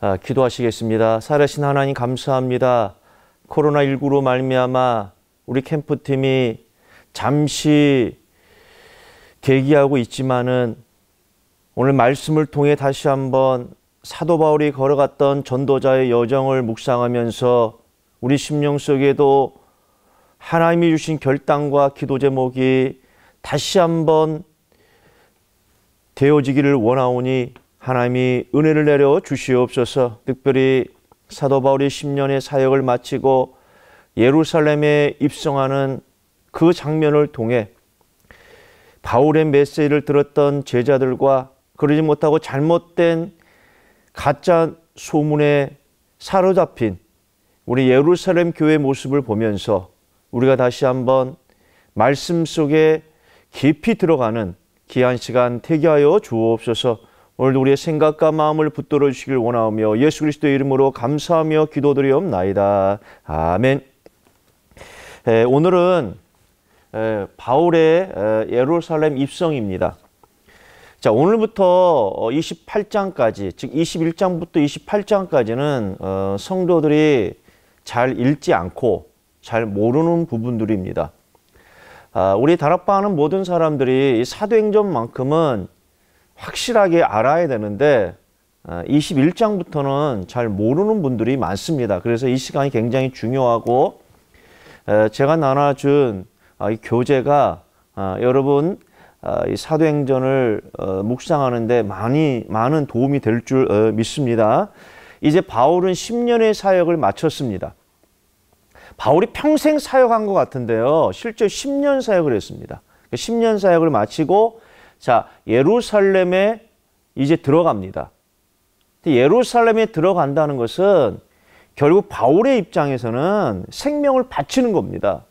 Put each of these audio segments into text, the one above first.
아, 기도하시겠습니다. 살아신 하나님 감사합니다. 코로나19로 말미암아 우리 캠프팀이 잠시 계기하고 있지만은 오늘 말씀을 통해 다시 한번 사도 바울이 걸어갔던 전도자의 여정을 묵상하면서 우리 심령 속에도 하나님이 주신 결단과 기도 제목이 다시 한번 되어지기를 원하오니 하나님이 은혜를 내려 주시옵소서 특별히 사도 바울이 10년의 사역을 마치고 예루살렘에 입성하는 그 장면을 통해 바울의 메시지를 들었던 제자들과 그러지 못하고 잘못된 가짜 소문에 사로잡힌 우리 예루살렘 교회 모습을 보면서 우리가 다시 한번 말씀 속에 깊이 들어가는 귀한 시간 태기하여 주옵소서 오늘도 우리의 생각과 마음을 붙들어 주시길 원하오며 예수 그리스도의 이름으로 감사하며 기도드리옵나이다. 아멘. 에, 오늘은 에, 바울의 에, 예루살렘 입성입니다. 자, 오늘부터 28장까지, 어, 즉 21장부터 28장까지는 어, 성도들이 잘 읽지 않고 잘 모르는 부분들입니다. 아, 우리 다락방 하는 모든 사람들이 사도행전만큼은 확실하게 알아야 되는데 21장부터는 어, 잘 모르는 분들이 많습니다. 그래서 이 시간이 굉장히 중요하고 어, 제가 나눠준 어, 교재가 여러분 사도행전을 묵상하는데 많이 많은 도움이 될 줄 믿습니다. 이제 바울은 10년의 사역을 마쳤습니다. 바울이 평생 사역한 것 같은데요. 실제 10년 사역을 했습니다. 10년 사역을 마치고 자, 예루살렘에 이제 들어갑니다. 예루살렘에 들어간다는 것은 결국 바울의 입장에서는 생명을 바치는 겁니다.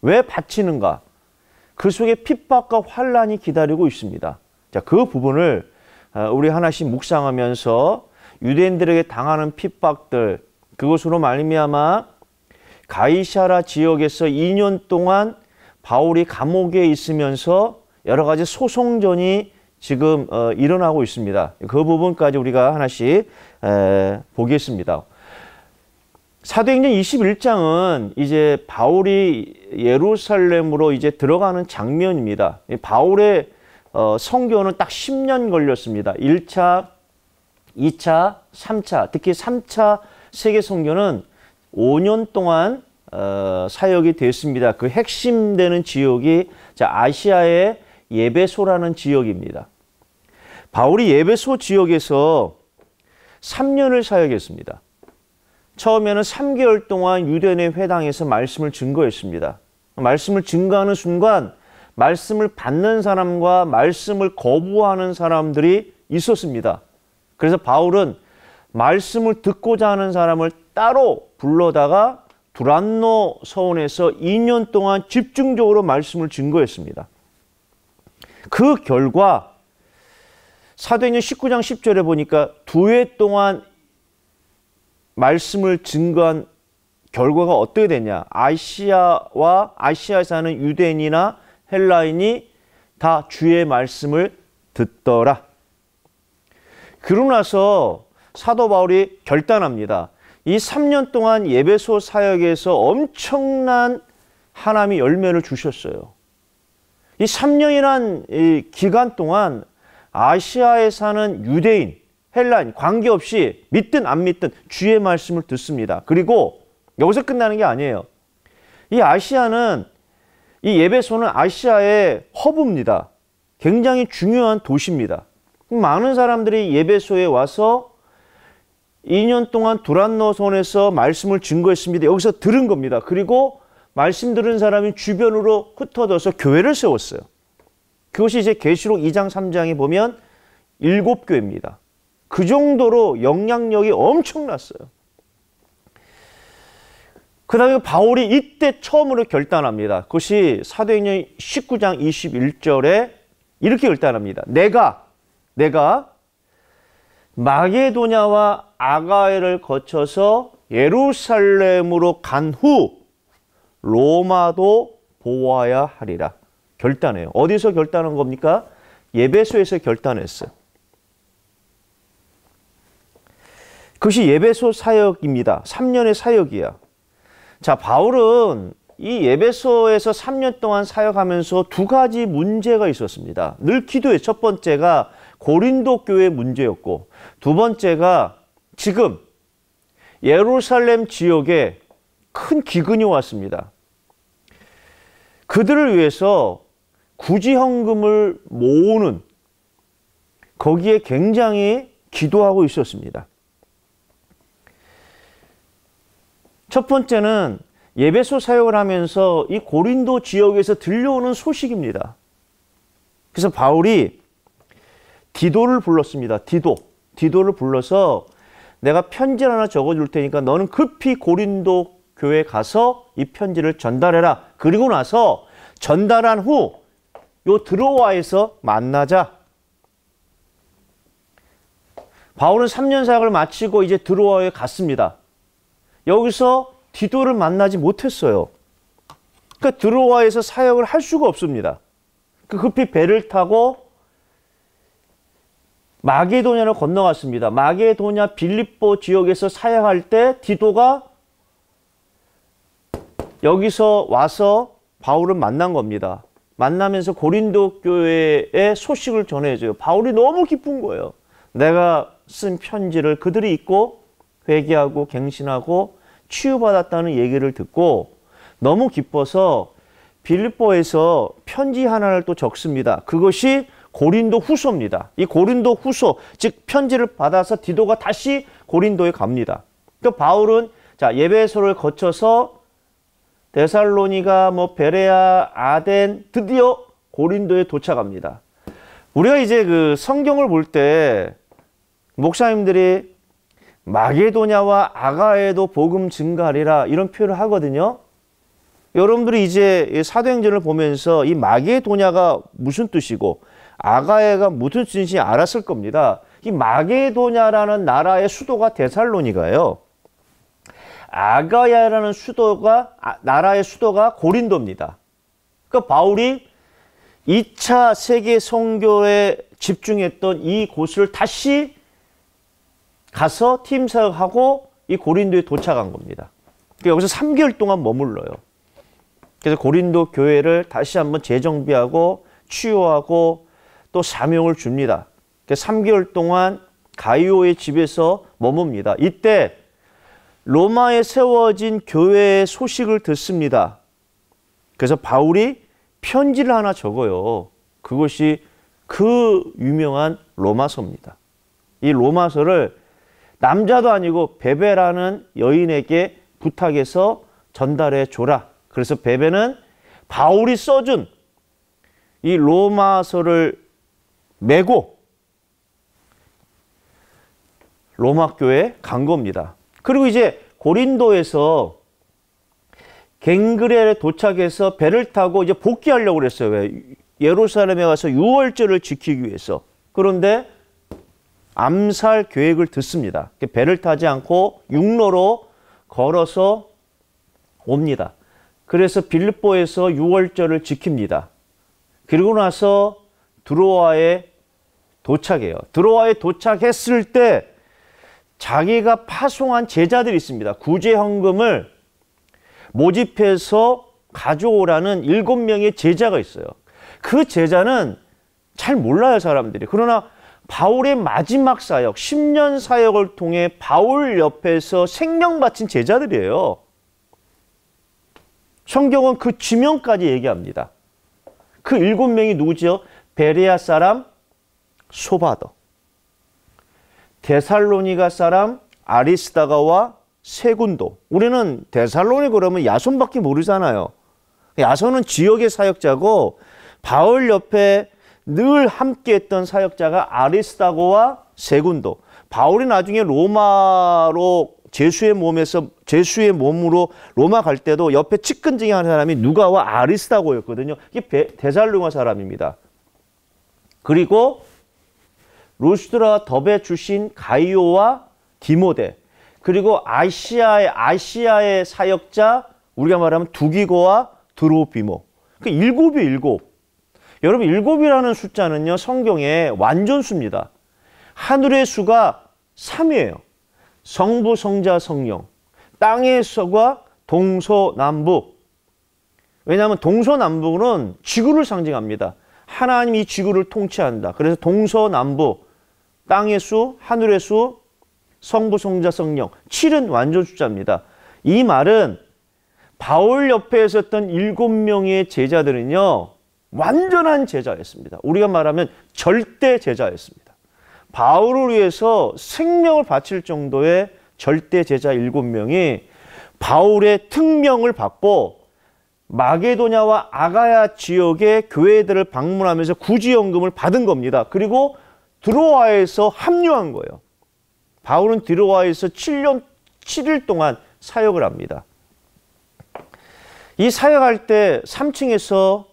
왜 바치는가? 그 속에 핍박과 환란이 기다리고 있습니다. 자, 그 부분을 어, 우리 하나씩 묵상하면서 유대인들에게 당하는 핍박들 그것으로 말미암아 가이샤라 지역에서 2년 동안 바울이 감옥에 있으면서 여러 가지 소송전이 지금 어, 일어나고 있습니다. 그 부분까지 우리가 하나씩 에, 보겠습니다. 사도행전 21장은 이제 바울이 예루살렘으로 이제 들어가는 장면입니다. 바울의 어, 성교는 딱 10년 걸렸습니다. 1차, 2차, 3차, 특히 3차 세계 성교는 5년 동안 어, 사역이 됐습니다. 그 핵심되는 지역이 자, 아시아의 예배소라는 지역입니다. 바울이 예배소 지역에서 3년을 사역했습니다. 처음에는 3개월 동안 유대인의 회당에서 말씀을 증거했습니다. 말씀을 증거하는 순간 말씀을 받는 사람과 말씀을 거부하는 사람들이 있었습니다. 그래서 바울은 말씀을 듣고자 하는 사람을 따로 불러다가 두란노 서원에서 2년 동안 집중적으로 말씀을 증거했습니다. 그 결과 사도행전 19장 10절에 보니까 두 해 동안 말씀을 증거한 결과가 어떻게 되냐? 아시아와 아시아에 사는 유대인이나 헬라인이 다 주의 말씀을 듣더라. 그러고 나서 사도 바울이 결단합니다. 이 3년 동안 예배소 사역에서 엄청난 하나님이 열매를 주셨어요. 이 3년이란 이 기간 동안 아시아에 사는 유대인, 헬라인 관계없이 믿든 안 믿든 주의 말씀을 듣습니다. 그리고 여기서 끝나는 게 아니에요. 이 아시아는 이 예배소는 아시아의 허브입니다. 굉장히 중요한 도시입니다. 많은 사람들이 예배소에 와서 2년 동안 두란노 선에서 말씀을 증거했습니다. 여기서 들은 겁니다. 그리고 말씀 들은 사람이 주변으로 흩어져서 교회를 세웠어요. 그것이 이제 계시록 2장 3장에 보면 일곱 교회입니다. 그 정도로 영향력이 엄청났어요. 그 다음에 바울이 이때 처음으로 결단합니다. 그것이 사도행전 19장 21절에 이렇게 결단합니다. 내가 내가 마게도냐와 아가야를 거쳐서 예루살렘으로 간후 로마도 보아야 하리라. 결단해요. 어디서 결단한 겁니까? 예배소에서 결단했어 그것이 예배소 사역입니다. 3년의 사역이야. 자, 바울은 이 예배소에서 3년 동안 사역하면서 두 가지 문제가 있었습니다. 늘 기도해. 첫 번째가 고린도 교회 문제였고, 두 번째가 지금 예루살렘 지역에 큰 기근이 왔습니다. 그들을 위해서 구제헌금을 모으는 거기에 굉장히 기도하고 있었습니다. 첫 번째는 예배소 사역을 하면서 이 고린도 지역에서 들려오는 소식입니다. 그래서 바울이 디도를 불렀습니다. 디도. 디도를 불러서 내가 편지를 하나 적어줄 테니까 너는 급히 고린도 교회에 가서 이 편지를 전달해라. 그리고 나서 전달한 후 요 드로와에서 만나자. 바울은 3년 사역을 마치고 이제 드로와에 갔습니다. 여기서 디도를 만나지 못했어요. 그러니까 드로와에서 사역을 할 수가 없습니다. 그 급히 배를 타고 마게도냐로 건너갔습니다. 마게도냐 빌립보 지역에서 사역할 때 디도가 여기서 와서 바울을 만난 겁니다. 만나면서 고린도 교회의 소식을 전해줘요. 바울이 너무 기쁜 거예요. 내가 쓴 편지를 그들이 읽고 회개하고 갱신하고 치유받았다는 얘기를 듣고 너무 기뻐서 빌립보에서 편지 하나를 또 적습니다. 그것이 고린도 후소입니다. 이 고린도 후소, 즉 편지를 받아서 디도가 다시 고린도에 갑니다. 그 바울은 자 예배소를 거쳐서 데살로니가, 뭐 베레아, 아덴, 드디어 고린도에 도착합니다. 우리가 이제 그 성경을 볼 때 목사님들이 마게도냐와 아가에도 복음 증가하리라 이런 표현을 하거든요. 여러분들이 이제 사도행전을 보면서 이 마게도냐가 무슨 뜻이고 아가야가 무슨 뜻인지 알았을 겁니다. 이 마게도냐라는 나라의 수도가 데살로니가예요. 아가야라는 수도가 아, 나라의 수도가 고린도입니다. 그러니까 바울이 2차 세계 선교에 집중했던 이 곳을 다시 가서 팀사하고이 고린도에 도착한 겁니다. 그러니까 여기서 3개월 동안 머물러요. 그래서 고린도 교회를 다시 한번 재정비하고 치유하고 또 사명을 줍니다. 3개월 그러니까 동안 가이오의 집에서 머뭅니다. 이때 로마에 세워진 교회의 소식을 듣습니다. 그래서 바울이 편지를 하나 적어요. 그것이 그 유명한 로마서입니다. 이 로마서를 남자도 아니고 베베라는 여인에게 부탁해서 전달해 줘라. 그래서 베베는 바울이 써준 이 로마서를 메고 로마 교회에 간 겁니다. 그리고 이제 고린도에서 갱그레에 도착해서 배를 타고 이제 복귀하려고 그랬어요. 왜? 예루살렘에 가서 유월절을 지키기 위해서. 그런데 암살 계획을 듣습니다. 배를 타지 않고 육로로 걸어서 옵니다. 그래서 빌립보에서 유월절을 지킵니다. 그리고 나서 드로아에 도착해요. 드로아에 도착했을 때 자기가 파송한 제자들이 있습니다. 구제헌금을 모집해서 가져오라는 일곱 명의 제자가 있어요. 그 제자는 잘 몰라요, 사람들이. 그러나 바울의 마지막 사역, 10년 사역을 통해 바울 옆에서 생명 바친 제자들이에요. 성경은 그 지명까지 얘기합니다. 그 일곱 명이 누구죠? 베레아 사람 소바더. 데살로니가 사람 아리스다가와 세군도. 우리는 데살로니 그러면 야손밖에 모르잖아요. 야손은 지역의 사역자고 바울 옆에 늘 함께했던 사역자가 아리스다고와 세군도. 바울이 나중에 로마로 제수의 몸에서 제수의 몸으로 로마 갈 때도 옆에 측근 중에 한 사람이 누가와 아리스다고였거든요. 이게 데살로니가 사람입니다. 그리고 로스드라 더베 출신 가이오와 디모데 그리고 아시아의 아시아의 사역자 우리가 말하면 두기고와 드로비모 그 일곱이 일곱 여러분 일곱이라는 숫자는요 성경의 완전수입니다 하늘의 수가 3이에요 성부 성자 성령 땅의 수가 동서남북 왜냐하면 동서남북은 지구를 상징합니다 하나님이 지구를 통치한다. 그래서 동서남북, 땅의 수, 하늘의 수, 성부, 성자, 성령 7은 완전 주자입니다이 말은 바울 옆에 있었던 일곱 명의 제자들은요. 완전한 제자였습니다. 우리가 말하면 절대 제자였습니다. 바울을 위해서 생명을 바칠 정도의 절대 제자 일곱 명이 바울의 특명을 받고 마게도냐와 아가야 지역의 교회들을 방문하면서 구제연금을 받은 겁니다. 그리고 드로아에서 합류한 거예요. 바울은 드로아에서 7년 7일 동안 사역을 합니다. 이 사역할 때 3층에서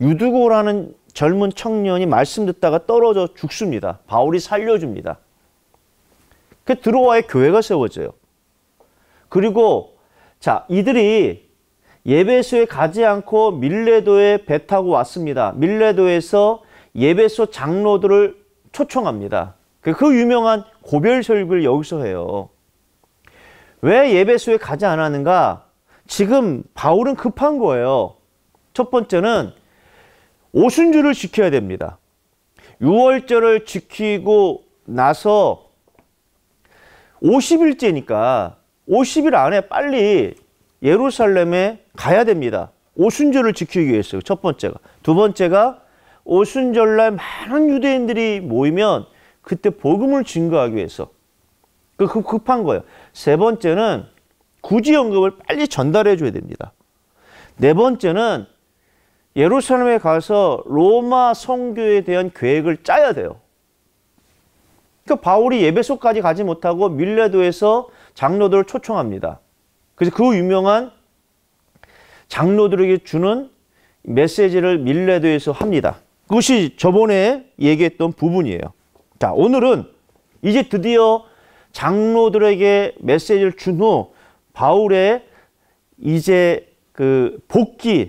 유두고라는 젊은 청년이 말씀 듣다가 떨어져 죽습니다. 바울이 살려줍니다. 그 드로아의 교회가 세워져요. 그리고 자 이들이 예배소에 가지 않고 밀레도에 배 타고 왔습니다. 밀레도에서 예배소 장로들을 초청합니다. 그, 그 유명한 고별 설교를 여기서 해요. 왜 예배소에 가지 않았는가? 지금 바울은 급한 거예요. 첫 번째는 오순주를 지켜야 됩니다. 6월절을 지키고 나서 50일째니까 50일 안에 빨리 예루살렘에 가야 됩니다. 오순절을 지키기 위해서 첫 번째가 두 번째가 오순절날 많은 유대인들이 모이면 그때 복음을 증거하기 위해서 그 급한 거예요. 세 번째는 구제 연금을 빨리 전달해 줘야 됩니다. 네 번째는 예루살렘에 가서 로마 성교에 대한 계획을 짜야 돼요. 그 바울이 예배소까지 가지 못하고 밀레도에서 장로들을 초청합니다. 그래서 그 유명한 장로들에게 주는 메시지를 밀레도에서 합니다. 그것이 저번에 얘기했던 부분이에요. 자, 오늘은 이제 드디어 장로들에게 메시지를 준 후 바울의 이제 그 복귀에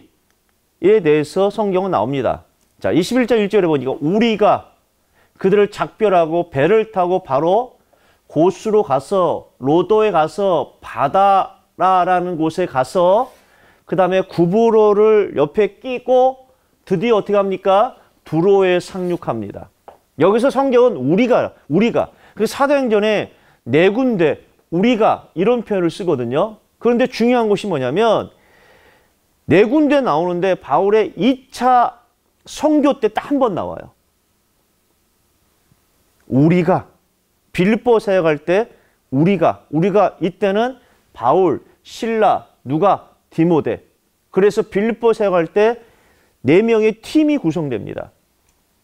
대해서 성경은 나옵니다. 자, 21장 1절에 보니까 우리가 그들을 작별하고 배를 타고 바로 고수로 가서 로도에 가서 바다라라는 곳에 가서 그 다음에 구부로를 옆에 끼고 드디어 어떻게 합니까? 두로에 상륙합니다. 여기서 성경은 우리가, 우리가. 그 사도행전에 네 군데, 우리가 이런 표현을 쓰거든요. 그런데 중요한 것이 뭐냐면 네 군데 나오는데 바울의 2차 성교 때 딱 한 번 나와요. 우리가 빌립보 사역할 때 우리가 우리가 이때는 바울, 신라, 누가 디모데. 그래서 빌립보 생활 때 4명의 팀이 구성됩니다.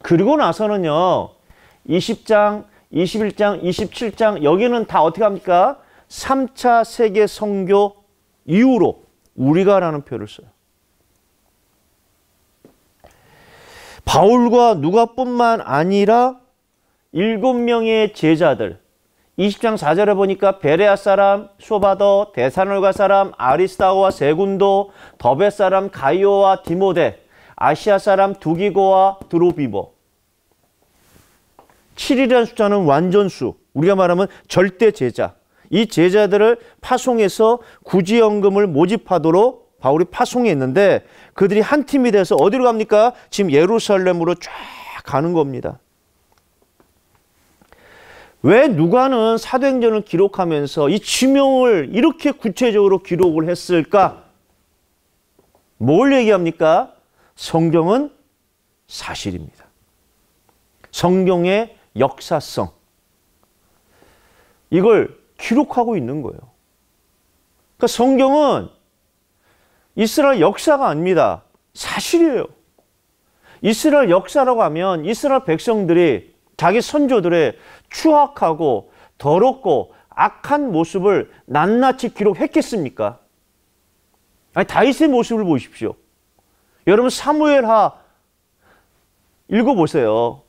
그리고 나서는요. 20장, 21장, 27장 여기는 다 어떻게 합니까? 3차 세계 선교 이후로 우리가라는 표를 써요. 바울과 누가뿐만 아니라 일곱 명의 제자들 20장 4절에 보니까 베레아 사람 소바더, 대산놀가 사람 아리스타오와 세군도, 더베 사람 가이오와 디모데, 아시아 사람 두기고와 드로비보. 7이라는 숫자는 완전수, 우리가 말하면 절대 제자. 이 제자들을 파송해서 구지연금을 모집하도록 바울이 파송했는데 그들이 한 팀이 돼서 어디로 갑니까? 지금 예루살렘으로 쫙 가는 겁니다. 왜 누가는 사도행전을 기록하면서 이 지명을 이렇게 구체적으로 기록을 했을까? 뭘 얘기합니까? 성경은 사실입니다. 성경의 역사성. 이걸 기록하고 있는 거예요. 그러니까 성경은 이스라엘 역사가 아닙니다. 사실이에요. 이스라엘 역사라고 하면 이스라엘 백성들이 자기 선조들의 추악하고 더럽고 악한 모습을 낱낱이 기록했겠습니까? 아니 다윗의 모습을 보십시오. 여러분 사무엘하 읽어보세요.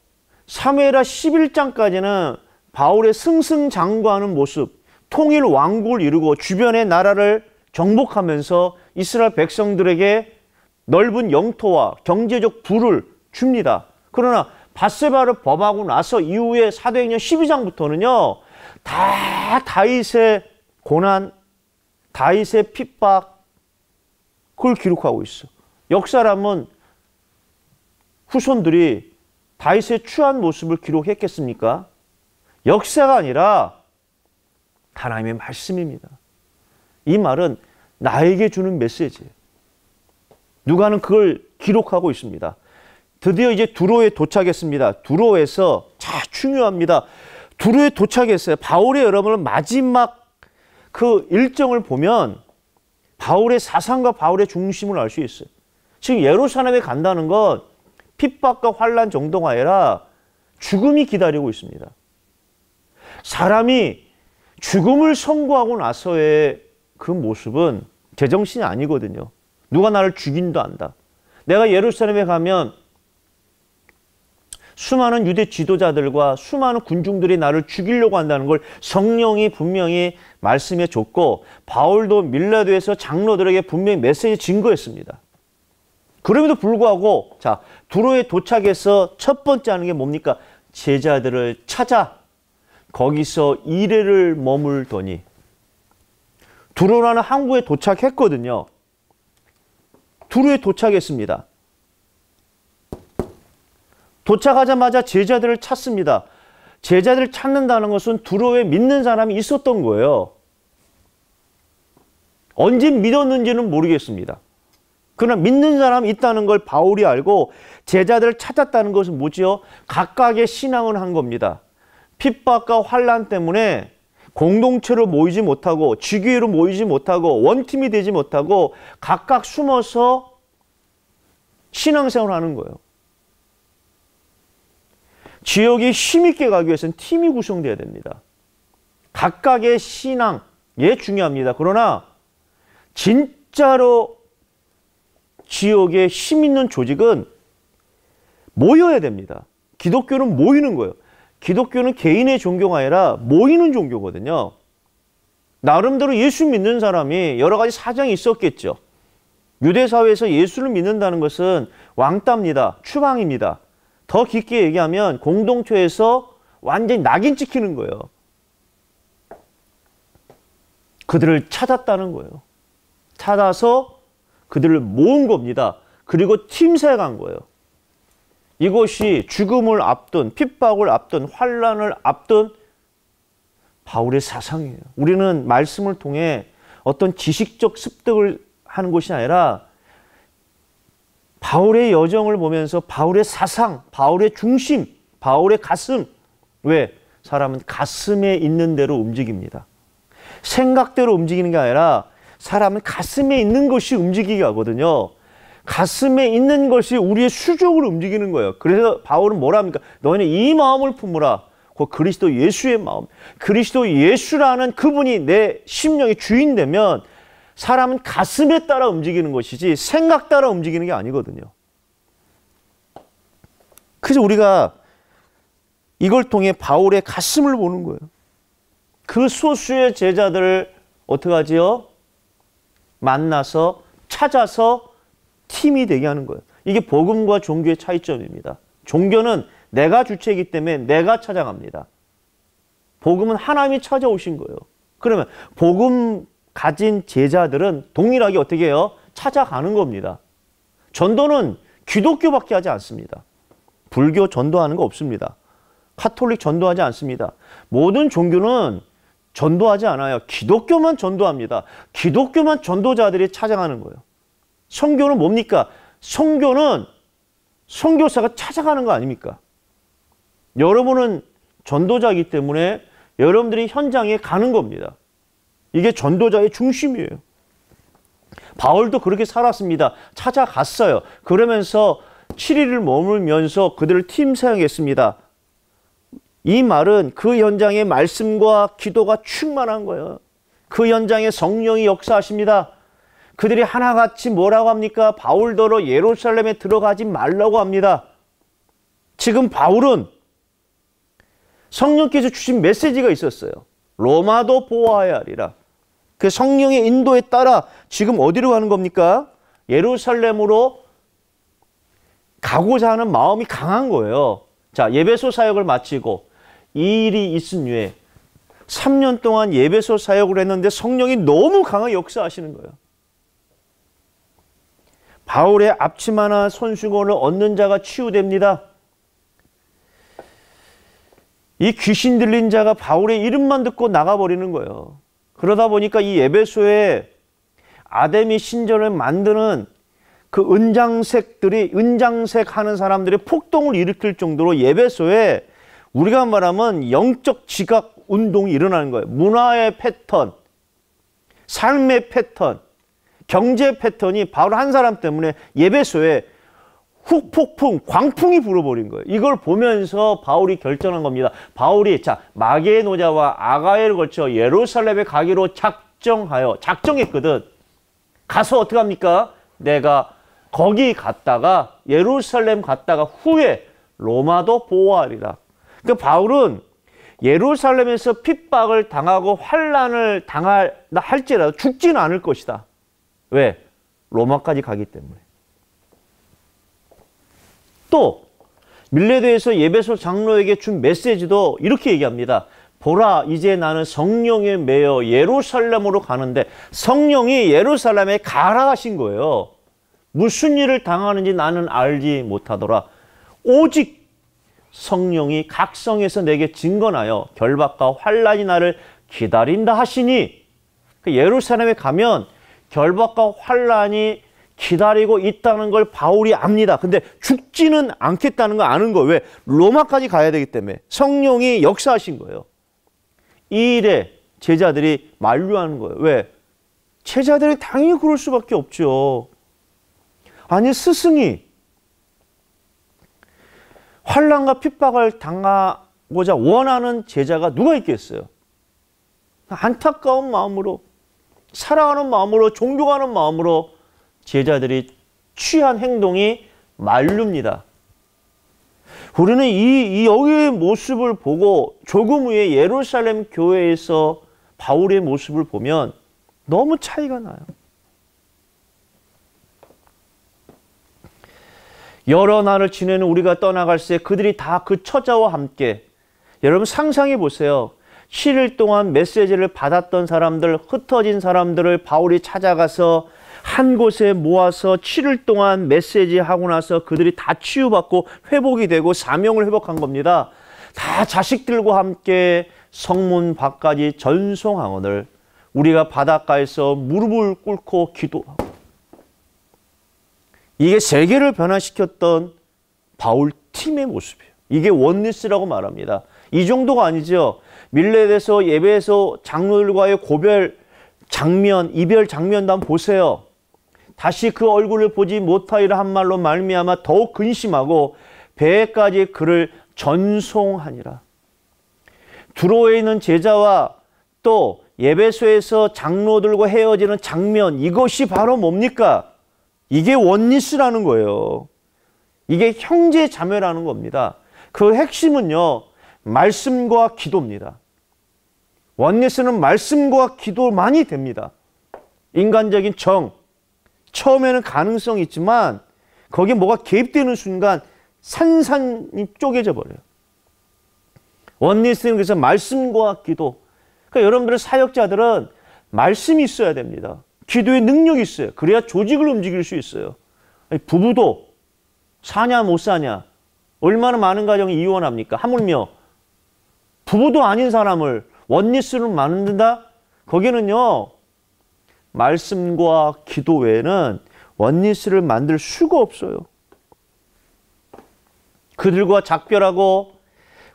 사무엘하 11장까지는 바울의 승승장구하는 모습, 통일 왕국을 이루고 주변의 나라를 정복하면서 이스라엘 백성들에게 넓은 영토와 경제적 부를 줍니다. 그러나 바세바를 범하고 나서 이후에 사도행전 12장부터는요. 다 다윗의 고난, 다윗의 핍박 그걸 기록하고 있어. 역사람은 후손들이 다윗의 추한 모습을 기록했겠습니까? 역사가 아니라 하나님의 말씀입니다. 이 말은 나에게 주는 메시지예요. 누가는 그걸 기록하고 있습니다. 드디어 이제 두로에 도착했습니다. 두로에서 자 중요합니다. 두로에 도착했어요. 바울의 여러분은 마지막 그 일정을 보면 바울의 사상과 바울의 중심을 알 수 있어요. 지금 예루살렘에 간다는 건 핍박과 환란 정도가 아니라 죽음이 기다리고 있습니다. 사람이 죽음을 선고하고 나서의 그 모습은 제정신이 아니거든요. 누가 나를 죽인다 한다. 내가 예루살렘에 가면 수많은 유대 지도자들과 수많은 군중들이 나를 죽이려고 한다는 걸 성령이 분명히 말씀해 줬고 바울도 밀라도에서 장로들에게 분명히 메시지 증거했습니다. 그럼에도 불구하고 자 두로에 도착해서 첫 번째 하는 게 뭡니까? 제자들을 찾아 거기서 이래를 머물더니 두로라는 항구에 도착했거든요. 두로에 도착했습니다. 도착하자마자 제자들을 찾습니다. 제자들을 찾는다는 것은 두로에 믿는 사람이 있었던 거예요. 언제 믿었는지는 모르겠습니다. 그러나 믿는 사람이 있다는 걸 바울이 알고 제자들을 찾았다는 것은 뭐지요? 각각의 신앙을 한 겁니다. 핍박과 환란 때문에 공동체로 모이지 못하고 지교회로 모이지 못하고 원팀이 되지 못하고 각각 숨어서 신앙생활 하는 거예요. 지역이 힘있게 가기 위해서는 팀이 구성돼야 됩니다. 각각의 신앙, 예, 중요합니다. 그러나 진짜로 지역에 힘 있는 조직은 모여야 됩니다. 기독교는 모이는 거예요. 기독교는 개인의 종교가 아니라 모이는 종교거든요. 나름대로 예수 믿는 사람이 여러 가지 사정이 있었겠죠. 유대사회에서 예수를 믿는다는 것은 왕따입니다. 추방입니다. 더 깊게 얘기하면 공동체에서 완전히 낙인 찍히는 거예요. 그들을 찾았다는 거예요. 찾아서 그들을 모은 겁니다. 그리고 팀색한 거예요. 이것이 죽음을 앞둔 핍박을 앞둔 환란을 앞둔 바울의 사상이에요. 우리는 말씀을 통해 어떤 지식적 습득을 하는 것이 아니라 바울의 여정을 보면서 바울의 사상, 바울의 중심, 바울의 가슴. 왜? 사람은 가슴에 있는 대로 움직입니다. 생각대로 움직이는 게 아니라 사람은 가슴에 있는 것이 움직이게 하거든요. 가슴에 있는 것이 우리의 수족을 움직이는 거예요. 그래서 바울은 뭐라 합니까? 너희는 이 마음을 품으라. 그 그리스도 예수의 마음. 그리스도 예수라는 그분이 내 심령의 주인 되면 사람은 가슴에 따라 움직이는 것이지 생각 따라 움직이는 게 아니거든요. 그래서 우리가 이걸 통해 바울의 가슴을 보는 거예요. 그 소수의 제자들을 어떻게 하지요? 만나서 찾아서 팀이 되게 하는 거예요. 이게 복음과 종교의 차이점입니다. 종교는 내가 주체이기 때문에 내가 찾아갑니다. 복음은 하나님이 찾아오신 거예요. 그러면 복음 가진 제자들은 동일하게 어떻게 해요? 찾아가는 겁니다. 전도는 기독교밖에 하지 않습니다. 불교 전도하는 거 없습니다. 카톨릭 전도하지 않습니다. 모든 종교는 전도하지 않아요. 기독교만 전도합니다. 기독교만 전도자들이 찾아가는 거예요. 성교는 뭡니까? 성교는 성교사가 찾아가는 거 아닙니까? 여러분은 전도자이기 때문에 여러분들이 현장에 가는 겁니다. 이게 전도자의 중심이에요. 바울도 그렇게 살았습니다. 찾아갔어요. 그러면서 7일을 머물면서 그들을 팀 사용했습니다. 이 말은 그 현장의 말씀과 기도가 충만한 거예요. 그 현장에 성령이 역사하십니다. 그들이 하나같이 뭐라고 합니까? 바울더러 예루살렘에 들어가지 말라고 합니다. 지금 바울은 성령께서 주신 메시지가 있었어요. 로마도 보아야 하리라. 그 성령의 인도에 따라 지금 어디로 가는 겁니까? 예루살렘으로 가고자 하는 마음이 강한 거예요. 자, 예배소 사역을 마치고 이 일이 있은 후에 3년 동안 예배소 사역을 했는데 성령이 너무 강하게 역사하시는 거예요. 바울의 앞치마나 손수건을 얻는 자가 치유됩니다. 이 귀신 들린 자가 바울의 이름만 듣고 나가버리는 거예요. 그러다 보니까 이 에베소에 아데미 신전을 만드는 그 은장색들이 은장색 하는 사람들의 폭동을 일으킬 정도로 예배소에 우리가 말하면 영적 지각 운동이 일어나는 거예요. 문화의 패턴, 삶의 패턴, 경제 패턴이 바로 한 사람 때문에 예배소에 훅 폭풍, 광풍이 불어버린 거예요. 이걸 보면서 바울이 결정한 겁니다. 바울이 자 마게노자와 아가야를 걸쳐 예루살렘에 가기로 작정하여 작정했거든. 가서 어떻게 합니까? 내가 거기 갔다가 예루살렘 갔다가 후에 로마도 보호하리라. 그 바울은 예루살렘에서 핍박을 당하고 환란을 당할 할지라도 죽지는 않을 것이다. 왜? 로마까지 가기 때문에. 또 밀레드에서 예배소 장로에게 준 메시지도 이렇게 얘기합니다. 보라 이제 나는 성령에 매여 예루살렘으로 가는데 성령이 예루살렘에 가라 하신 거예요. 무슨 일을 당하는지 나는 알지 못하더라. 오직 성령이 각 성에서 내게 증거하여 결박과 환란이 나를 기다린다 하시니 그 예루살렘에 가면 결박과 환란이 기다리고 있다는 걸 바울이 압니다. 근데 죽지는 않겠다는 거 아는 거예요. 왜? 로마까지 가야 되기 때문에 성령이 역사하신 거예요. 이 일에 제자들이 만류하는 거예요. 왜? 제자들이 당연히 그럴 수밖에 없죠. 아니 스승이 환란과 핍박을 당하고자 원하는 제자가 누가 있겠어요? 안타까운 마음으로 사랑하는 마음으로 존경하는 마음으로 제자들이 취한 행동이 말루입니다 우리는 이, 이 여기의 모습을 보고 조금 후에 예루살렘 교회에서 바울의 모습을 보면 너무 차이가 나요. 여러 날을 지내는 우리가 떠나갈 새 그들이 다 그 처자와 함께 여러분 상상해 보세요. 7일 동안 메시지를 받았던 사람들, 흩어진 사람들을 바울이 찾아가서 한 곳에 모아서 7일 동안 메시지하고 나서 그들이 다 치유받고 회복이 되고 사명을 회복한 겁니다. 다 자식들과 함께 성문 밖까지 전송하오늘 우리가 바닷가에서 무릎을 꿇고 기도하고 이게 세계를 변화시켰던 바울 팀의 모습이에요. 이게 원리스라고 말합니다. 이 정도가 아니죠. 밀렛에서 예배에서 장로들과의 고별 장면, 이별 장면도 한번 보세요. 다시 그 얼굴을 보지 못하리라 한 말로 말미암아 더욱 근심하고 배에까지 그를 전송하니라. 두로에 있는 제자와 또 예배소에서 장로들과 헤어지는 장면 이것이 바로 뭡니까? 이게 원리스라는 거예요. 이게 형제 자매라는 겁니다. 그 핵심은요. 말씀과 기도입니다. 원리스는 말씀과 기도만이 됩니다. 인간적인 정, 처음에는 가능성이 있지만 거기에 뭐가 개입되는 순간 산산이 쪼개져 버려요. 원리 스님께서 말씀과 기도. 그러니까 여러분들의 사역자들은 말씀이 있어야 됩니다. 기도의 능력이 있어요. 그래야 조직을 움직일 수 있어요. 부부도 사냐 못 사냐 얼마나 많은 가정이 이혼합니까? 하물며 부부도 아닌 사람을 원리스로 만든다? 거기는요 말씀과 기도 외에는 원리스를 만들 수가 없어요. 그들과 작별하고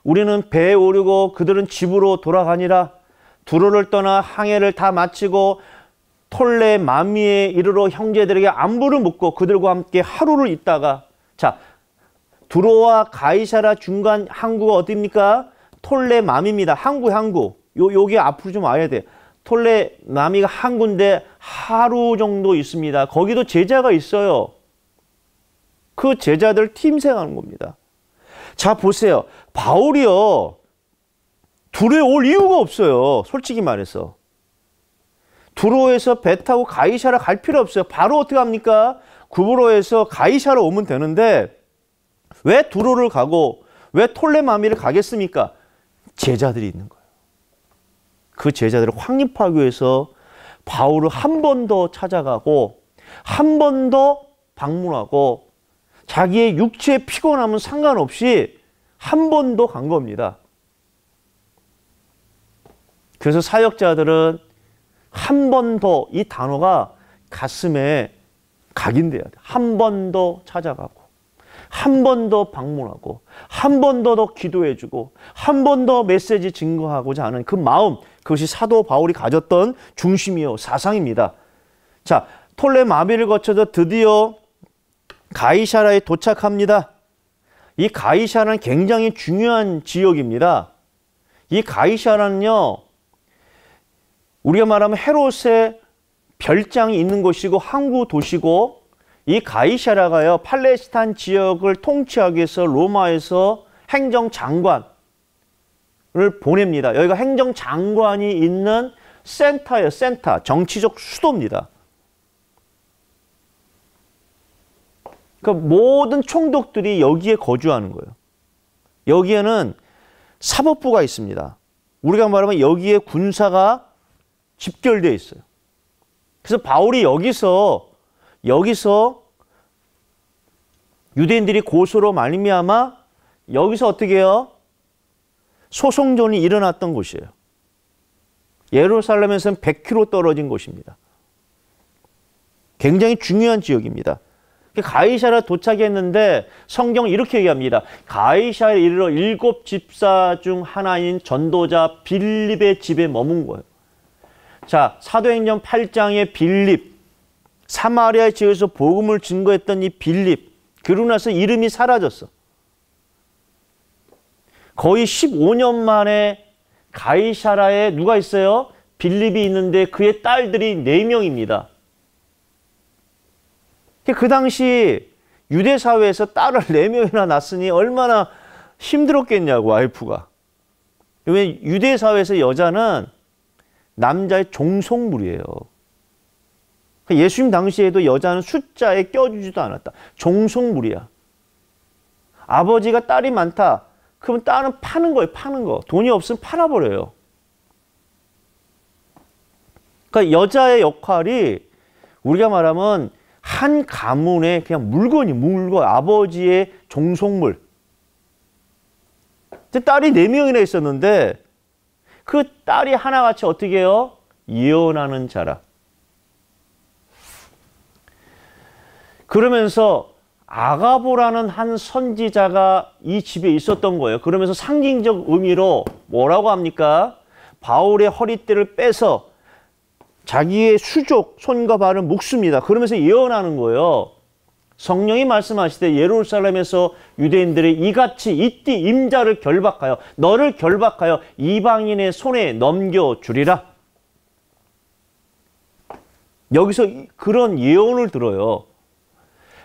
우리는 배에 오르고 그들은 집으로 돌아가니라 두로를 떠나 항해를 다 마치고 톨레 마미에 이르러 형제들에게 안부를 묻고 그들과 함께 하루를 있다가 자 두로와 가이사라 중간 항구가 어디입니까? 톨레 맘입니다. 항구 항구. 요 요게 앞으로 좀 와야 돼. 톨레마미가 한 군데 하루 정도 있습니다. 거기도 제자가 있어요. 그 제자들 팀생하는 겁니다. 자 보세요. 바울이요. 두루에 올 이유가 없어요. 솔직히 말해서. 두로에서 배 타고 가이샤라 갈 필요 없어요. 바로 어떻게 합니까? 구브로에서 가이샤로 오면 되는데 왜 두로를 가고 왜 톨레마미를 가겠습니까? 제자들이 있는 거예요. 그 제자들을 확립하기 위해서 바울을 한 번 더 찾아가고 한 번 더 방문하고 자기의 육체의 피곤함은 상관없이 한 번 더 간 겁니다. 그래서 사역자들은 한 번 더 이 단어가 가슴에 각인돼야 돼. 한 번 더 찾아가고 한 번 더 방문하고 한 번 더 기도해주고 한 번 더 메시지 증거하고자 하는 그 마음 그것이 사도 바울이 가졌던 중심이요 사상입니다. 자, 톨레마비를 거쳐서 드디어 가이샤라에 도착합니다. 이 가이샤라는 굉장히 중요한 지역입니다. 이 가이샤라는요, 우리가 말하면 헤롯의 별장이 있는 곳이고 항구 도시고 이 가이샤라가요 팔레스타인 지역을 통치하기 위해서 로마에서 행정장관 를 보냅니다. 여기가 행정장관이 있는 센터예요. 센터. 정치적 수도입니다. 그 모든 총독들이 여기에 거주하는 거예요. 여기에는 사법부가 있습니다. 우리가 말하면 여기에 군사가 집결되어 있어요. 그래서 바울이 여기서 여기서 유대인들이 고소로 말미암아 여기서 어떻게 해요? 소송전이 일어났던 곳이에요. 예루살렘에서는 100km 떨어진 곳입니다. 굉장히 중요한 지역입니다. 가이사라 도착했는데 성경 이렇게 얘기합니다. 가이사에 이르러 일곱 집사 중 하나인 전도자 빌립의 집에 머문 거예요. 자, 사도행전 8장의 빌립, 사마리아 지역에서 복음을 증거했던 이 빌립, 그러고 나서 이름이 사라졌어. 거의 15년 만에 가이샤라에 누가 있어요? 빌립이 있는데 그의 딸들이 4명입니다. 그 당시 유대 사회에서 딸을 4명이나 낳았으니 얼마나 힘들었겠냐고 와이프가. 유대 사회에서 여자는 남자의 종속물이에요. 그 예수님 당시에도 여자는 숫자에 껴주지도 않았다. 종속물이야. 아버지가 딸이 많다. 그러면 딸은 파는 거예요. 파는 거. 돈이 없으면 팔아버려요. 그러니까 여자의 역할이 우리가 말하면 한 가문의 그냥 물건이 물건 아버지의 종속물. 딸이 네 명이나 있었는데 그 딸이 하나같이 어떻게 해요? 예언하는 자라. 그러면서 아가보라는 한 선지자가 이 집에 있었던 거예요. 그러면서 상징적 의미로 뭐라고 합니까? 바울의 허리띠를 빼서 자기의 수족 손과 발을 묶습니다. 그러면서 예언하는 거예요. 성령이 말씀하시되 예루살렘에서 유대인들이 이같이 이띠 임자를 결박하여 너를 결박하여 이방인의 손에 넘겨 주리라. 여기서 그런 예언을 들어요.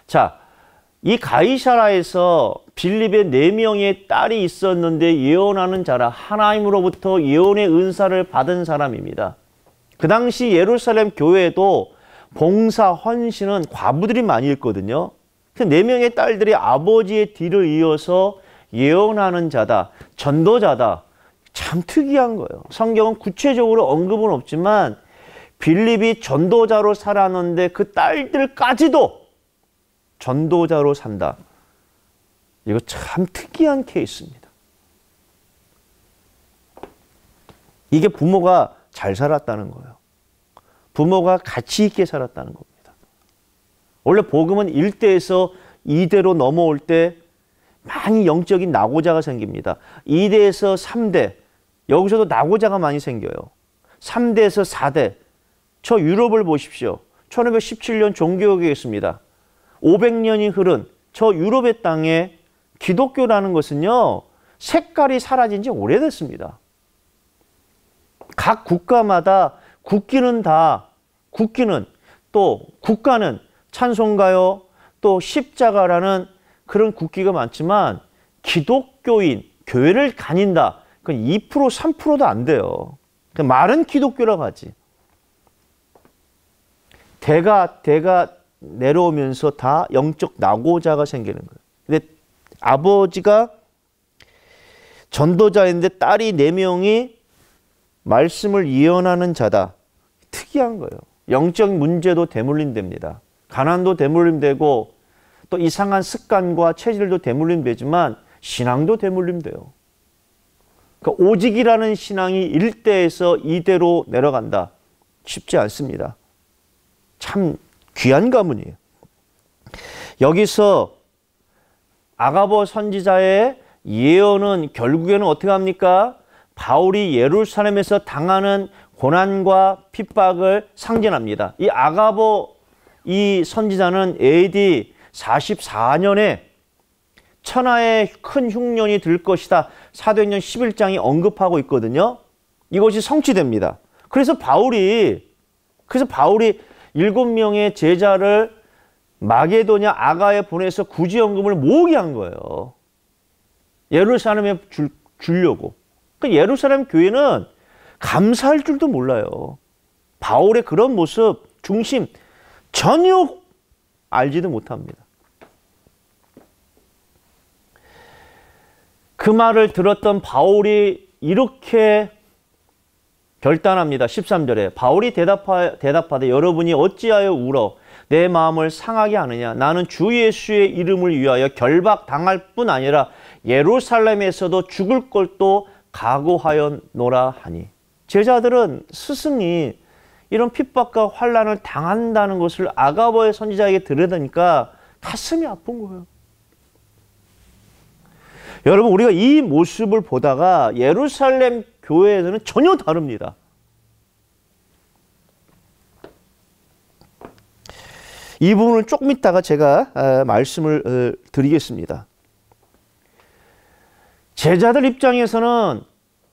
자, 이 가이사라에서 빌립의 네 명의 딸이 있었는데 예언하는 자라 하나님으로부터 예언의 은사를 받은 사람입니다. 그 당시 예루살렘 교회에도 봉사 헌신은 과부들이 많이 있거든요. 그 네 명의 딸들이 아버지의 뒤를 이어서 예언하는 자다, 전도자다. 참 특이한 거예요. 성경은 구체적으로 언급은 없지만 빌립이 전도자로 살았는데 그 딸들까지도 전도자로 산다. 이거 참 특이한 케이스입니다. 이게 부모가 잘 살았다는 거예요. 부모가 가치 있게 살았다는 겁니다. 원래 복음은 1대에서 2대로 넘어올 때 많이 영적인 낙오자가 생깁니다. 2대에서 3대, 여기서도 낙오자가 많이 생겨요. 3대에서 4대, 저 유럽을 보십시오. 1517년 종교개혁 있습니다. 500년이 흐른 저 유럽의 땅에 기독교라는 것은요. 색깔이 사라진 지 오래됐습니다. 각 국가마다 국기는 다 국기는 또 국가는 찬송가요 또 십자가라는 그런 국기가 많지만 기독교인 교회를 가닌다 그건 2% 3%도 안 돼요. 그러니까 말은 기독교라고 하지. 대가 대가 내려오면서 다 영적 낙오자가 생기는 거예요. 근데 아버지가 전도자인데 딸이 네 명이 말씀을 예언하는 자다. 특이한 거예요. 영적 문제도 대물림됩니다. 가난도 대물림되고 또 이상한 습관과 체질도 대물림되지만 신앙도 대물림돼요. 그러니까 오직이라는 신앙이 1대에서 2대로 내려간다. 쉽지 않습니다. 참 귀한 가문이에요. 여기서 아가보 선지자의 예언은 결국에는 어떻게 합니까? 바울이 예루살렘에서 당하는 고난과 핍박을 상징합니다. 이 아가보 이 선지자는 AD 44년에 천하에 큰 흉년이 들 것이다. 사도행전 11장이 언급하고 있거든요. 이것이 성취됩니다. 그래서 바울이 그래서 바울이 일곱 명의 제자를 마게도냐 아가에 보내서 구제연금을 모으게 한 거예요. 예루살렘에 줄, 주려고. 그 예루살렘 교회는 감사할 줄도 몰라요. 바울의 그런 모습, 중심 전혀 알지도 못합니다. 그 말을 들었던 바울이 이렇게 결단합니다. 13절에 바울이 대답하, 대답하되 여러분이 어찌하여 울어 내 마음을 상하게 하느냐 나는 주 예수의 이름을 위하여 결박당할 뿐 아니라 예루살렘에서도 죽을 것도 각오하였노라 하니 제자들은 스승이 이런 핍박과 환란을 당한다는 것을 아가버의 선지자에게 들으니까 가슴이 아픈 거예요. 여러분 우리가 이 모습을 보다가 예루살렘 교회에서는 전혀 다릅니다. 이 부분을 조금 있다가 제가 아, 말씀을 어, 드리겠습니다. 제자들 입장에서는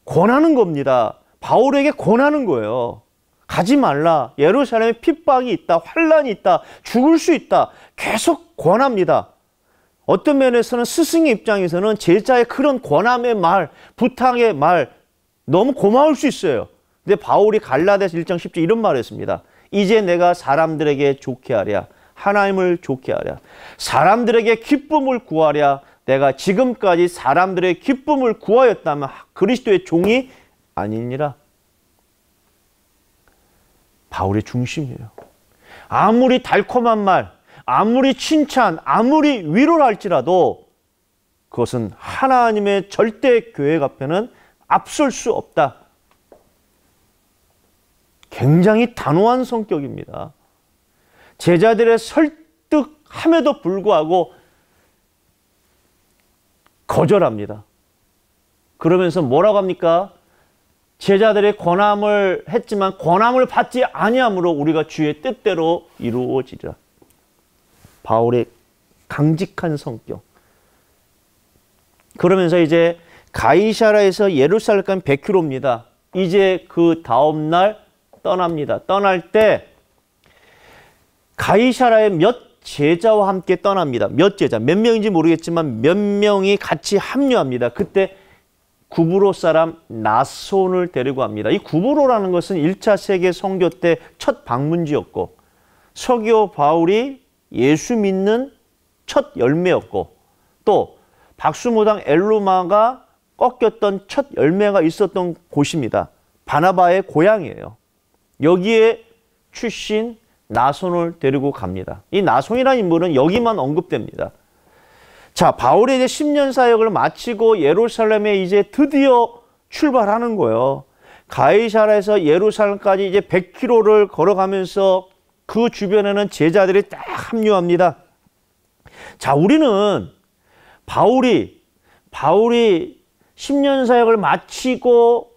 권하는 겁니다. 바울에게 권하는 거예요. 가지 말라. 예루살렘에 핍박이 있다. 환란이 있다. 죽을 수 있다. 계속 권합니다. 어떤 면에서는 스승의 입장에서는 제자의 그런 권함의 말, 부탁의 말, 너무 고마울 수 있어요. 근데 바울이 갈라데스 1장 10절 이런 말을 했습니다. 이제 내가 사람들에게 좋게 하랴. 하나님을 좋게 하랴. 사람들에게 기쁨을 구하랴. 내가 지금까지 사람들의 기쁨을 구하였다면 그리스도의 종이 아니니라. 바울의 중심이에요. 아무리 달콤한 말, 아무리 칭찬, 아무리 위로를 할지라도 그것은 하나님의 절대 계획 앞에는 앞설 수 없다. 굉장히 단호한 성격입니다. 제자들의 설득함에도 불구하고 거절합니다. 그러면서 뭐라고 합니까? 제자들의 권함을 했지만 권함을 받지 아니함으로 우리가 주의 뜻대로 이루어지라. 바울의 강직한 성격. 그러면서 이제 가이샤라에서 예루살렘 100km입니다. 이제 그 다음 날 떠납니다. 떠날 때 가이샤라의 몇 제자와 함께 떠납니다. 몇 제자, 몇 명인지 모르겠지만 몇 명이 같이 합류합니다. 그때 구브로 사람 나손을 데리고 합니다. 이 구브로라는 것은 1차 세계 성교때 첫 방문지였고 서교 바울이 예수 믿는 첫 열매였고 또 박수무당 엘루마가 꺾였던 첫 열매가 있었던 곳입니다. 바나바의 고향이에요. 여기에 출신 나손을 데리고 갑니다. 이 나손이라는 인물은 여기만 언급됩니다. 자, 바울의 이제 10년 사역을 마치고 예루살렘에 이제 드디어 출발하는 거예요. 가이사라에서 예루살렘까지 이제 100km를 걸어가면서 그 주변에는 제자들이 딱 합류합니다. 자, 우리는 바울이 바울이 10년 사역을 마치고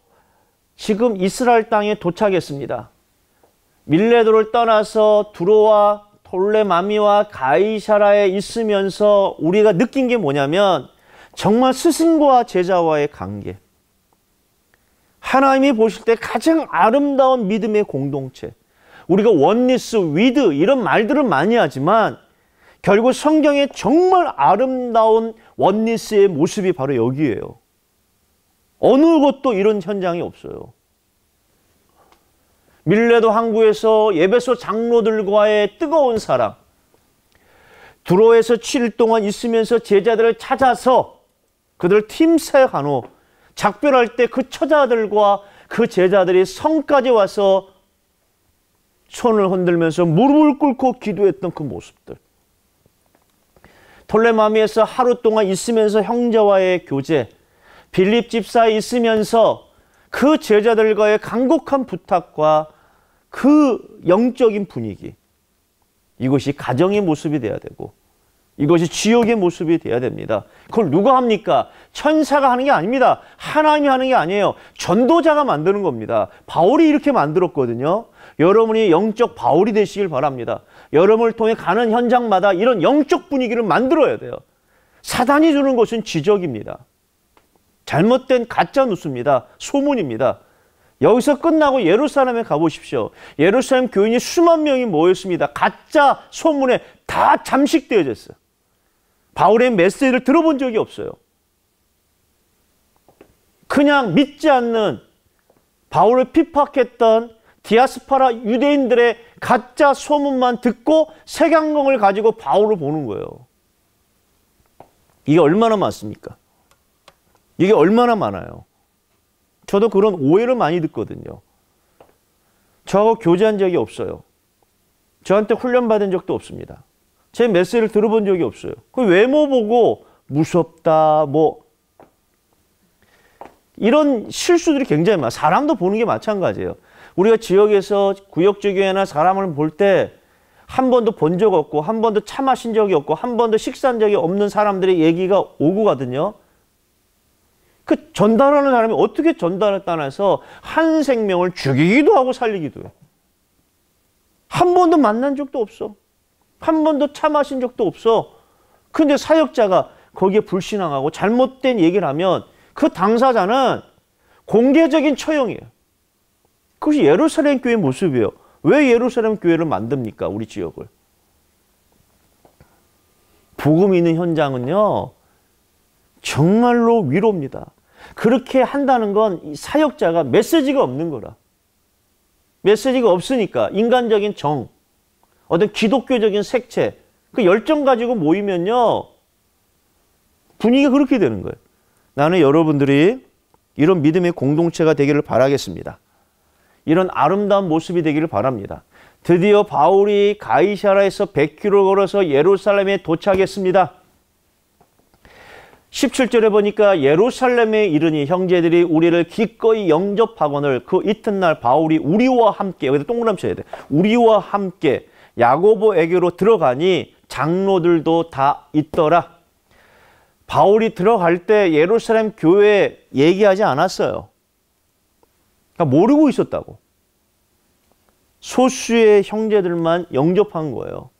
지금 이스라엘 땅에 도착했습니다. 밀레도를 떠나서 두로와 톨레마미와 가이샤라에 있으면서 우리가 느낀 게 뭐냐면 정말 스승과 제자와의 관계. 하나님이 보실 때 가장 아름다운 믿음의 공동체. 우리가 원리스, 위드 이런 말들을 많이 하지만 결국 성경의 정말 아름다운 원리스의 모습이 바로 여기에요. 어느 곳도 이런 현장이 없어요. 밀레도 항구에서 예배소 장로들과의 뜨거운 사랑, 두로에서 7일 동안 있으면서 제자들을 찾아서 그들을 팀사한후 작별할 때 그 처자들과 그 제자들이 성까지 와서 손을 흔들면서 무릎을 꿇고 기도했던 그 모습들. 톨레마미에서 하루 동안 있으면서 형제와의 교제, 빌립 집사에 있으면서 그 제자들과의 간곡한 부탁과 그 영적인 분위기 이것이 가정의 모습이 돼야 되고 이것이 지옥의 모습이 돼야 됩니다. 그걸 누가 합니까? 천사가 하는 게 아닙니다. 하나님이 하는 게 아니에요. 전도자가 만드는 겁니다. 바울이 이렇게 만들었거든요. 여러분이 영적 바울이 되시길 바랍니다. 여러분을 통해 가는 현장마다 이런 영적 분위기를 만들어야 돼요. 사단이 주는 것은 지적입니다. 잘못된 가짜 뉴스입니다. 소문입니다. 여기서 끝나고 예루살렘에 가보십시오. 예루살렘 교인이 수만 명이 모였습니다. 가짜 소문에 다 잠식되어졌어요. 바울의 메시지를 들어본 적이 없어요. 그냥 믿지 않는 바울을 핍박했던 디아스파라 유대인들의 가짜 소문만 듣고 색양경을 가지고 바울을 보는 거예요. 이게 얼마나 많습니까? 이게 얼마나 많아요. 저도 그런 오해를 많이 듣거든요. 저하고 교제한 적이 없어요. 저한테 훈련받은 적도 없습니다. 제 메시를 지 들어본 적이 없어요. 그 외모 보고 무섭다, 뭐, 이런 실수들이 굉장히 많아요. 사람도 보는 게 마찬가지예요. 우리가 지역에서 구역지교회나 사람을 볼 때 한 번도 본 적 없고 한 번도 차 마신 적이 없고 한 번도 식사한 적이 없는 사람들의 얘기가 오고 가거든요. 그 전달하는 사람이 어떻게 전달을 따나서한 생명을 죽이기도 하고 살리기도 해. 한 번도 만난 적도 없어. 한 번도 차 마신 적도 없어. 근데 사역자가 거기에 불신앙하고 잘못된 얘기를 하면 그 당사자는 공개적인 처형이에요. 그것이 예루살렘 교회의 모습이에요. 왜 예루살렘 교회를 만듭니까? 우리 지역을. 복음 있는 현장은요. 정말로 위로입니다. 그렇게 한다는 건 사역자가 메시지가 없는 거라. 메시지가 없으니까 인간적인 정, 어떤 기독교적인 색채, 그 열정 가지고 모이면요. 분위기가 그렇게 되는 거예요. 나는 여러분들이 이런 믿음의 공동체가 되기를 바라겠습니다. 이런 아름다운 모습이 되기를 바랍니다. 드디어 바울이 가이샤라에서 100km 걸어서 예루살렘에 도착했습니다. 17절에 보니까 예루살렘에 이르니 형제들이 우리를 기꺼이 영접하거늘 그 이튿날 바울이 우리와 함께 여기다 동그라미 쳐야 돼. 우리와 함께 야고보에게로 들어가니 장로들도 다 있더라. 바울이 들어갈 때 예루살렘 교회 얘기하지 않았어요. 그러니까 모르고 있었다고. 소수의 형제들만 영접한 거예요.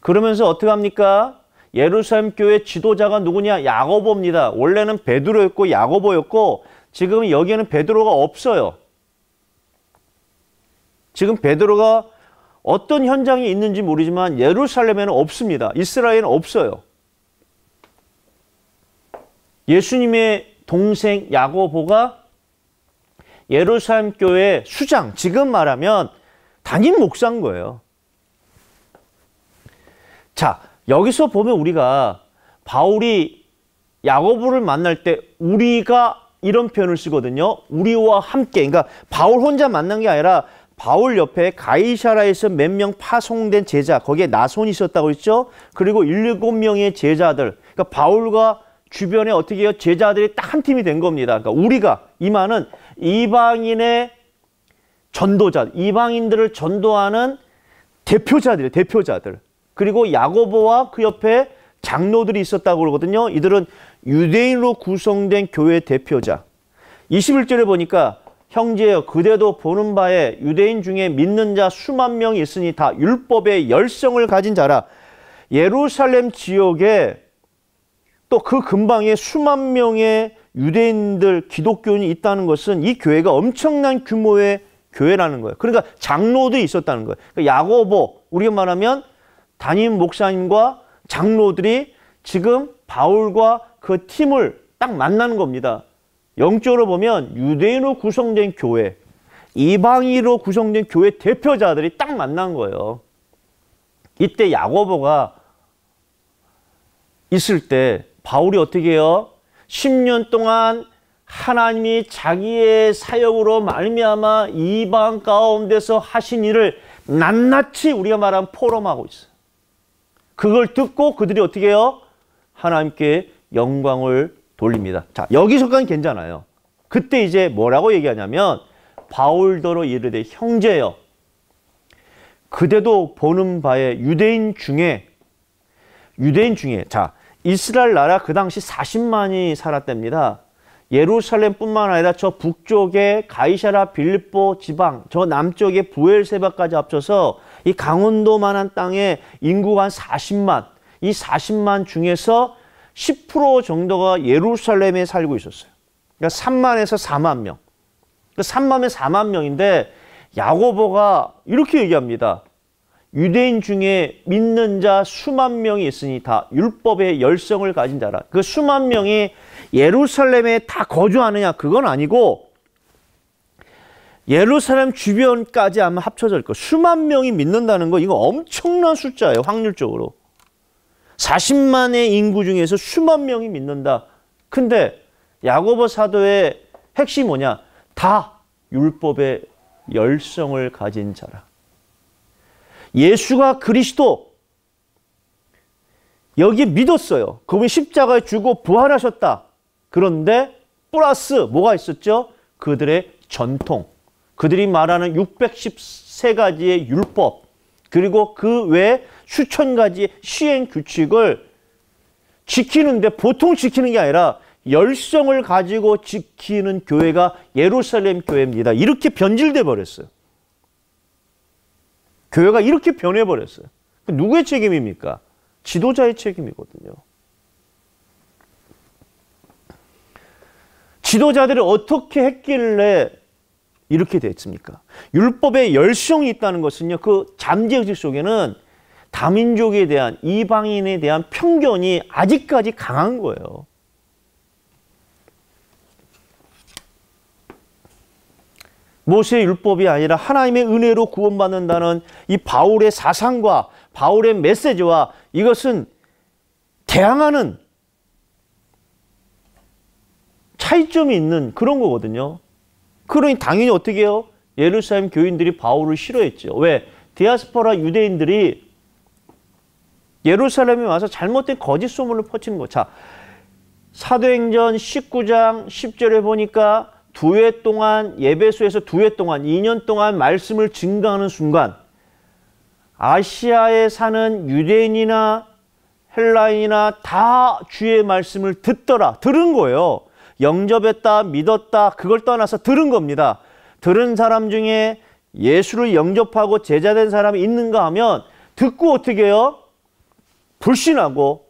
그러면서 어떻게 합니까? 예루살렘 교회 지도자가 누구냐? 야고보입니다. 원래는 베드로였고 야고보였고 지금 여기에는 베드로가 없어요. 지금 베드로가 어떤 현장이 있는지 모르지만 예루살렘에는 없습니다. 이스라엘은 없어요. 예수님의 동생 야고보가 예루살렘 교회 수장, 지금 말하면 담임 목사인 거예요. 자, 여기서 보면 우리가 바울이 야고보를 만날 때 우리가 이런 표현을 쓰거든요. 우리와 함께. 그러니까 바울 혼자 만난 게 아니라 바울 옆에 가이샤라에서 몇 명 파송된 제자, 거기에 나손이 있었다고 했죠. 그리고 일곱 명의 제자들. 그러니까 바울과 주변에 어떻게 해요? 제자들이 딱 한 팀이 된 겁니다. 그러니까 우리가 이만은 이방인의 전도자, 이방인들을 전도하는 대표자들, 대표자들. 그리고 야고보와 그 옆에 장로들이 있었다고 그러거든요. 이들은 유대인으로 구성된 교회 대표자. 21절에 보니까 형제여 그대도 보는 바에 유대인 중에 믿는 자 수만 명이 있으니 다 율법의 열성을 가진 자라. 예루살렘 지역에 또 그 근방에 수만 명의 유대인들 기독교인이 있다는 것은 이 교회가 엄청난 규모의 교회라는 거예요. 그러니까 장로도 있었다는 거예요. 그러니까 야고보 우리가 말하면 담임 목사님과 장로들이 지금 바울과 그 팀을 딱 만나는 겁니다. 영적으로 보면 유대인으로 구성된 교회, 이방인으로 구성된 교회 대표자들이 딱 만난 거예요. 이때 야고보가 있을 때 바울이 어떻게 해요? 10년 동안 하나님이 자기의 사역으로 말미암아 이방 가운데서 하신 일을 낱낱이 우리가 말한 포럼하고 있어요. 그걸 듣고 그들이 어떻게 해요? 하나님께 영광을 돌립니다. 자, 여기서까지 괜찮아요. 그때 이제 뭐라고 얘기하냐면 바울더로 이르되 형제여 그대도 보는 바에 유대인 중에 유대인 중에 자 이스라엘 나라 그 당시 40만이 살았답니다. 예루살렘뿐만 아니라 저 북쪽에 가이사라 빌보 지방 저 남쪽에 부엘세바까지 합쳐서 이 강원도만한 땅에 인구가 한 40만, 이 40만 중에서 10% 정도가 예루살렘에 살고 있었어요. 그러니까 3만에서 4만 명. 그 3만에 4만 명인데 야고보가 이렇게 얘기합니다. 유대인 중에 믿는 자 수만 명이 있으니 다 율법의 열성을 가진 자라. 그 수만 명이 예루살렘에 다 거주하느냐 그건 아니고 예루살렘 주변까지 아마 합쳐질 거. 수만 명이 믿는다는 거 이거 엄청난 숫자예요. 확률적으로. 40만의 인구 중에서 수만 명이 믿는다. 근데 야고보 사도의 핵심 이 뭐냐? 다 율법의 열성을 가진 자라. 예수가 그리스도 여기에 믿었어요. 그분이 십자가에 죽고 부활하셨다. 그런데 플러스 뭐가 있었죠? 그들의 전통. 그들이 말하는 613가지의 율법 그리고 그 외 수천 가지의 시행 규칙을 지키는데 보통 지키는 게 아니라 열성을 가지고 지키는 교회가 예루살렘 교회입니다. 이렇게 변질돼 버렸어요. 교회가 이렇게 변해 버렸어요. 누구의 책임입니까? 지도자의 책임이거든요. 지도자들이 어떻게 했길래 이렇게 됐습니까? 율법의 열성이 있다는 것은요. 그 잠재의식 속에는 다민족에 대한 이방인에 대한 편견이 아직까지 강한 거예요. 모세 율법이 아니라 하나님의 은혜로 구원받는다는 이 바울의 사상과 바울의 메시지와 이것은 대항하는 차이점이 있는 그런 거거든요. 그러니 당연히 어떻게 해요? 예루살렘 교인들이 바울을 싫어했죠. 왜? 디아스포라 유대인들이 예루살렘에 와서 잘못된 거짓 소문을 퍼치는 거. 자, 사도행전 19장 10절에 보니까 두 해 동안 예배소에서 두 해 동안 2년 동안 말씀을 증가하는 순간 아시아에 사는 유대인이나 헬라인이나 다 주의 말씀을 듣더라. 들은 거예요. 영접했다, 믿었다, 그걸 떠나서 들은 겁니다. 들은 사람 중에 예수를 영접하고 제자된 사람이 있는가 하면 듣고 어떻게 해요? 불신하고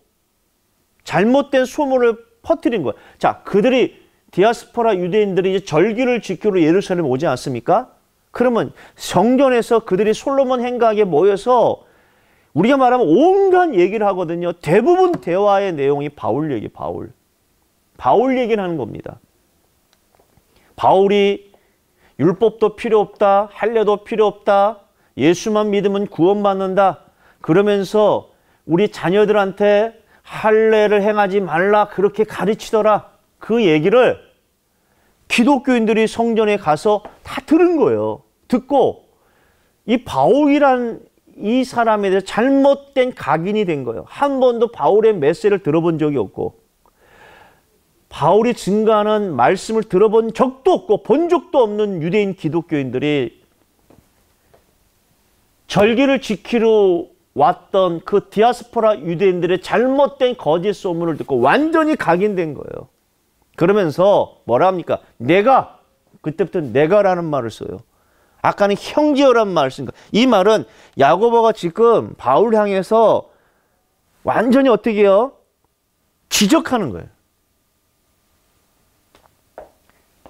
잘못된 소문을 퍼뜨린 거예요. 자, 그들이 디아스포라 유대인들이 이제 절기를 지키러 예루살렘 오지 않습니까? 그러면 성전에서 그들이 솔로몬 행각에 모여서 우리가 말하면 온갖 얘기를 하거든요. 대부분 대화의 내용이 바울 얘기, 바울. 바울 얘기를 하는 겁니다. 바울이 율법도 필요 없다, 할례도 필요 없다, 예수만 믿으면 구원받는다. 그러면서 우리 자녀들한테 할례를 행하지 말라 그렇게 가르치더라. 그 얘기를 기독교인들이 성전에 가서 다 들은 거예요. 듣고 이 바울이란 이 사람에 대해서 잘못된 각인이 된 거예요. 한 번도 바울의 메시를 들어본 적이 없고 바울이 증가하는 말씀을 들어본 적도 없고 본 적도 없는 유대인 기독교인들이 절기를 지키러 왔던 그 디아스포라 유대인들의 잘못된 거짓 소문을 듣고 완전히 각인된 거예요. 그러면서 뭐라 합니까? 내가 그때부터 내가라는 말을 써요. 아까는 형제어란 말을 쓰니까 이 말은 야고보가 지금 바울 향해서 완전히 어떻게 해요? 지적하는 거예요.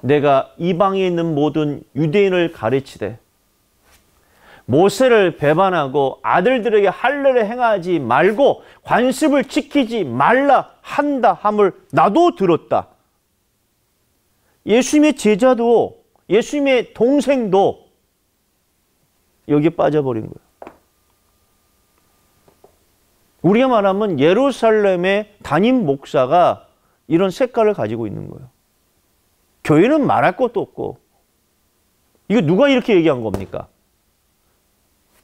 내가 이방에 있는 모든 유대인을 가르치되 모세를 배반하고 아들들에게 할례를 행하지 말고 관습을 지키지 말라 한다 함을 나도 들었다. 예수님의 제자도 예수님의 동생도 여기 빠져버린 거예요. 우리가 말하면 예루살렘의 담임 목사가 이런 색깔을 가지고 있는 거예요. 교회는 말할 것도 없고 이거 누가 이렇게 얘기한 겁니까?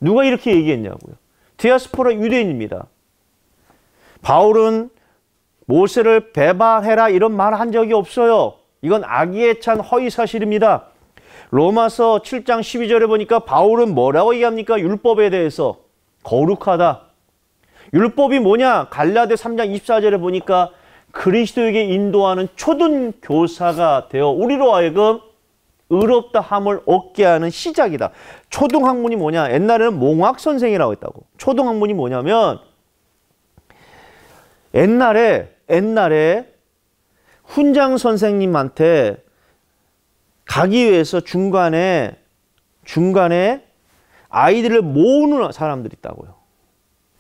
누가 이렇게 얘기했냐고요. 디아스포라 유대인입니다. 바울은 모세를 배반해라 이런 말 한 적이 없어요. 이건 악의에 찬 허위 사실입니다. 로마서 7장 12절에 보니까 바울은 뭐라고 얘기합니까? 율법에 대해서 거룩하다. 율법이 뭐냐? 갈라데 3장 24절에 보니까 그리스도에게 인도하는 초등 교사가 되어 우리로 하여금 의롭다 함을 얻게 하는 시작이다. 초등 학문이 뭐냐? 옛날에는 몽학 선생이라고 했다고. 초등 학문이 뭐냐면 옛날에 옛날에 훈장 선생님한테 가기 위해서 중간에 중간에 아이들을 모으는 사람들이 있다고요.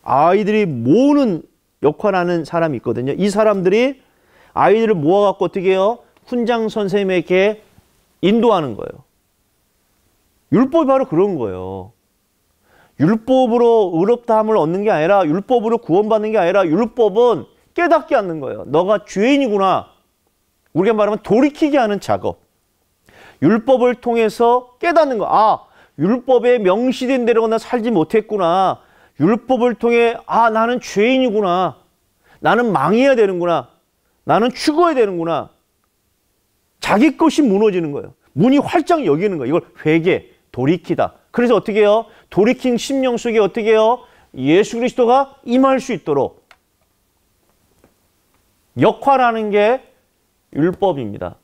아이들이 모으는 역할하는 사람이 있거든요. 이 사람들이 아이들을 모아갖고 어떻게 해요? 훈장 선생님에게 인도하는 거예요. 율법이 바로 그런 거예요. 율법으로 의롭다함을 얻는 게 아니라 율법으로 구원받는 게 아니라 율법은 깨닫게 하는 거예요. 너가 죄인이구나. 우리가 말하면 돌이키게 하는 작업. 율법을 통해서 깨닫는 거. 아, 율법에 명시된 대로 나 살지 못했구나. 율법을 통해 아 나는 죄인이구나. 나는 망해야 되는구나. 나는 죽어야 되는구나. 자기 것이 무너지는 거예요. 문이 활짝 여기는 거예요. 이걸 회개, 돌이키다. 그래서 어떻게 해요? 돌이킨 심령 속에 어떻게 해요? 예수 그리스도가 임할 수 있도록 역할하는 게 율법입니다.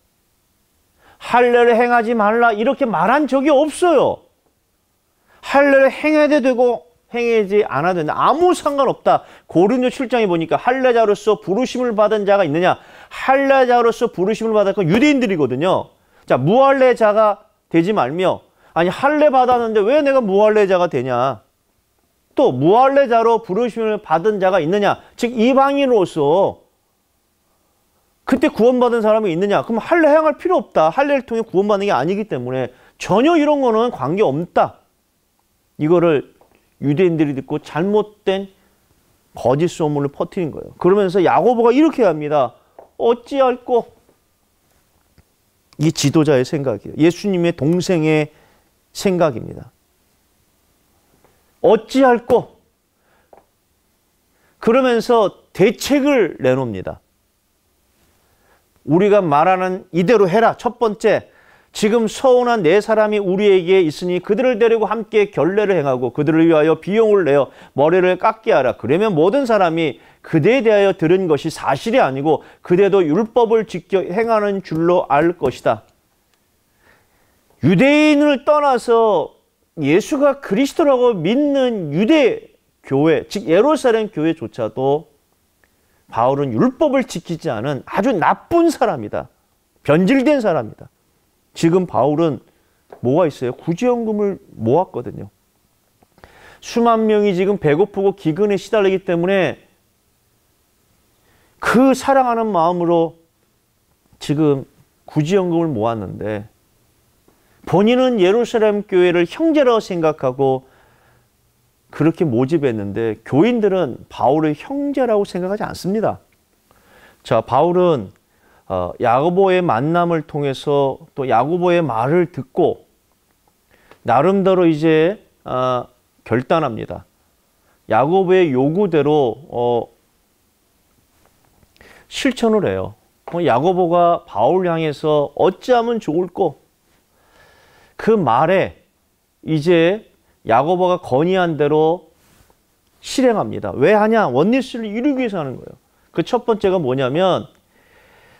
할례를 행하지 말라 이렇게 말한 적이 없어요. 할례를 행해야 되고 행하지 않아도 된다. 아무 상관없다. 고린도 7장에 보니까 할례자로서 부르심을 받은 자가 있느냐? 할례자로서 부르심을 받았건 유대인들이거든요. 자, 무할례자가 되지 말며 아니 할례 받았는데 왜 내가 무할례자가 되냐? 또 무할례자로 부르심을 받은 자가 있느냐? 즉 이방인으로서 그때 구원받은 사람이 있느냐? 그럼 할례 행할 필요 없다. 할례를 통해 구원받는 게 아니기 때문에 전혀 이런 거는 관계 없다. 이거를 유대인들이 듣고 잘못된 거짓 소문을 퍼뜨린 거예요. 그러면서 야고보가 이렇게 합니다. 어찌할꼬? 이 지도자의 생각이에요. 예수님의 동생의 생각입니다. 어찌할꼬? 그러면서 대책을 내놉니다. 우리가 말하는 이대로 해라. 첫 번째, 지금 서운한 네 사람이 우리에게 있으니 그들을 데리고 함께 결례를 행하고 그들을 위하여 비용을 내어 머리를 깎게 하라. 그러면 모든 사람이 그대에 대하여 들은 것이 사실이 아니고 그대도 율법을 지켜 행하는 줄로 알 것이다. 유대인을 떠나서 예수가 그리스도라고 믿는 유대 교회, 즉 예루살렘 교회조차도 바울은 율법을 지키지 않은 아주 나쁜 사람이다. 변질된 사람이다. 지금 바울은 뭐가 있어요? 구제연금을 모았거든요. 수만 명이 지금 배고프고 기근에 시달리기 때문에 그 사랑하는 마음으로 지금 구제연금을 모았는데 본인은 예루살렘 교회를 형제로 생각하고 그렇게 모집했는데 교인들은 바울을 형제라고 생각하지 않습니다. 자, 바울은 어, 야고보의 만남을 통해서 또 야고보의 말을 듣고 나름대로 이제 어, 결단합니다. 야고보의 요구대로 어, 실천을 해요. 뭐 야고보가 바울 향해서 어찌하면 좋을꼬 그 말에 이제 야고보가 건의한 대로 실행합니다. 왜 하냐? 원리스를 이루기 위해서 하는 거예요. 그 첫 번째가 뭐냐면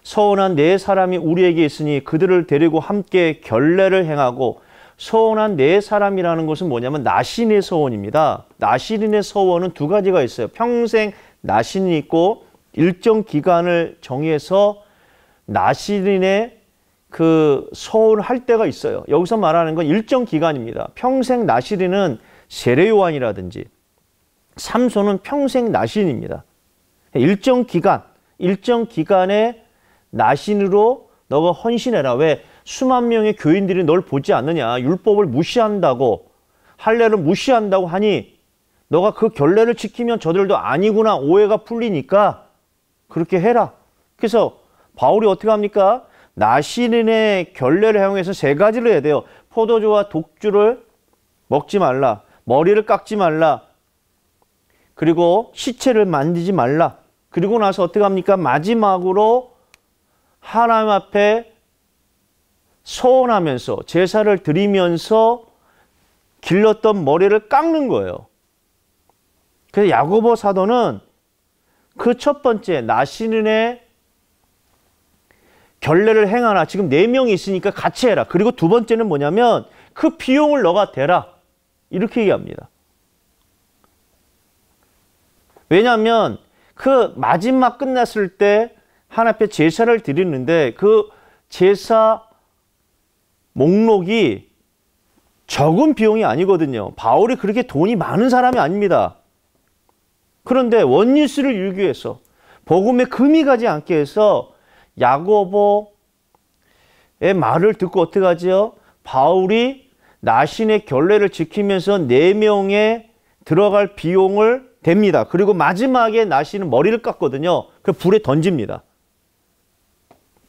서운한 네 사람이 우리에게 있으니 그들을 데리고 함께 결례를 행하고 서운한 네 사람이라는 것은 뭐냐면 나신의 서원입니다. 나신인의 서원은 두 가지가 있어요. 평생 나신이 있고 일정 기간을 정해서 나신인의 그 서원할 을 때가 있어요. 여기서 말하는 건 일정 기간입니다. 평생 나시리는 세례요한이라든지 삼손은 평생 나신입니다. 일정 기간, 일정 기간에 나신으로 너가 헌신해라. 왜? 수만 명의 교인들이 널 보지 않느냐. 율법을 무시한다고 할례를 무시한다고 하니 너가 그 결례를 지키면 저들도 아니구나 오해가 풀리니까 그렇게 해라. 그래서 바울이 어떻게 합니까? 나신인의 결례를 향해서세 가지를 해야 돼요. 포도주와 독주를 먹지 말라. 머리를 깎지 말라. 그리고 시체를 만지지 말라. 그리고 나서 어떻게 합니까? 마지막으로 하나님 앞에 소원하면서 제사를 드리면서 길렀던 머리를 깎는 거예요. 그래서 야고보 사도는 그 첫 번째 나시는의 결례를 행하라. 지금 네 명이 있으니까 같이 해라. 그리고 두 번째는 뭐냐면 그 비용을 너가 대라. 이렇게 얘기합니다. 왜냐하면 그 마지막 끝났을 때 하나 앞에 제사를 드리는데 그 제사 목록이 적은 비용이 아니거든요. 바울이 그렇게 돈이 많은 사람이 아닙니다. 그런데 원리스를 유기해서 위 복음에 금이 가지 않게 해서 야고보의 말을 듣고 어떻게 하죠 바울이 나신의 결례를 지키면서 네 명에 들어갈 비용을 댑니다. 그리고 마지막에 나신은 머리를 깎거든요. 그 불에 던집니다.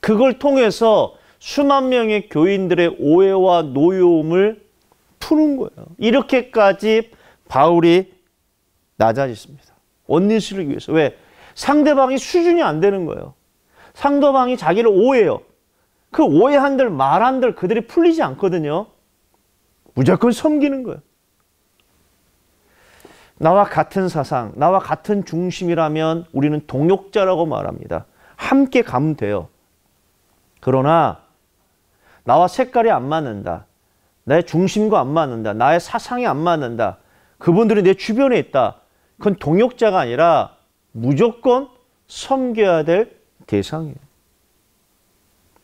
그걸 통해서 수만 명의 교인들의 오해와 노여움을 푸는 거예요. 이렇게까지 바울이 낮아졌습니다. 원리스를 위해서. 왜? 상대방이 수준이 안 되는 거예요. 상대방이 자기를 오해해요. 그 오해한들 말한들 그들이 풀리지 않거든요. 무조건 섬기는 거예요. 나와 같은 사상, 나와 같은 중심이라면 우리는 동역자라고 말합니다. 함께 가면 돼요. 그러나 나와 색깔이 안 맞는다. 나의 중심과 안 맞는다. 나의 사상이 안 맞는다. 그분들이 내 주변에 있다. 그건 동역자가 아니라 무조건 섬겨야 될 대상이에요.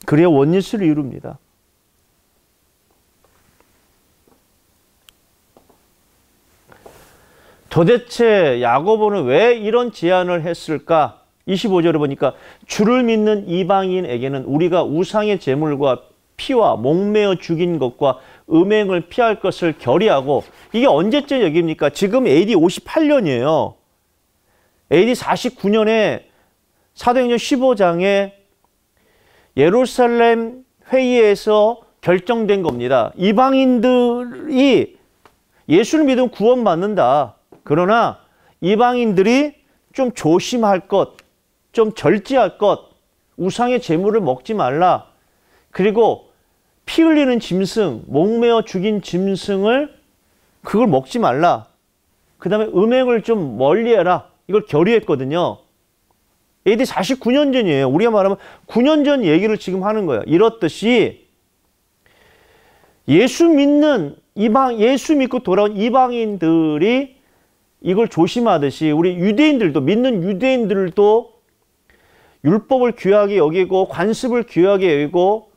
그래야 원리스를 이룹니다. 도대체 야고보는 왜 이런 제안을 했을까? 25절을 보니까 주를 믿는 이방인에게는 우리가 우상의 재물과 피와 목매어 죽인 것과 음행을 피할 것을 결의하고 이게 언제쯤 여입니까 지금 AD 58년이에요. AD 49년에 사도행전 15장에 예루살렘 회의에서 결정된 겁니다. 이방인들이 예수를 믿으면 구원받는다. 그러나 이방인들이 좀 조심할 것, 좀 절제할 것, 우상의 재물을 먹지 말라. 그리고 피 흘리는 짐승, 목매어 죽인 짐승을 그걸 먹지 말라. 그 다음에 음행을 좀 멀리해라. 이걸 결의했거든요. AD 49년 전이에요. 우리가 말하면 9년 전 얘기를 지금 하는 거예요. 이렇듯이 예수 믿는 이방, 예수 믿고 돌아온 이방인들이 이걸 조심하듯이 우리 유대인들도 믿는 유대인들도 율법을 귀하게 여기고 관습을 귀하게 여기고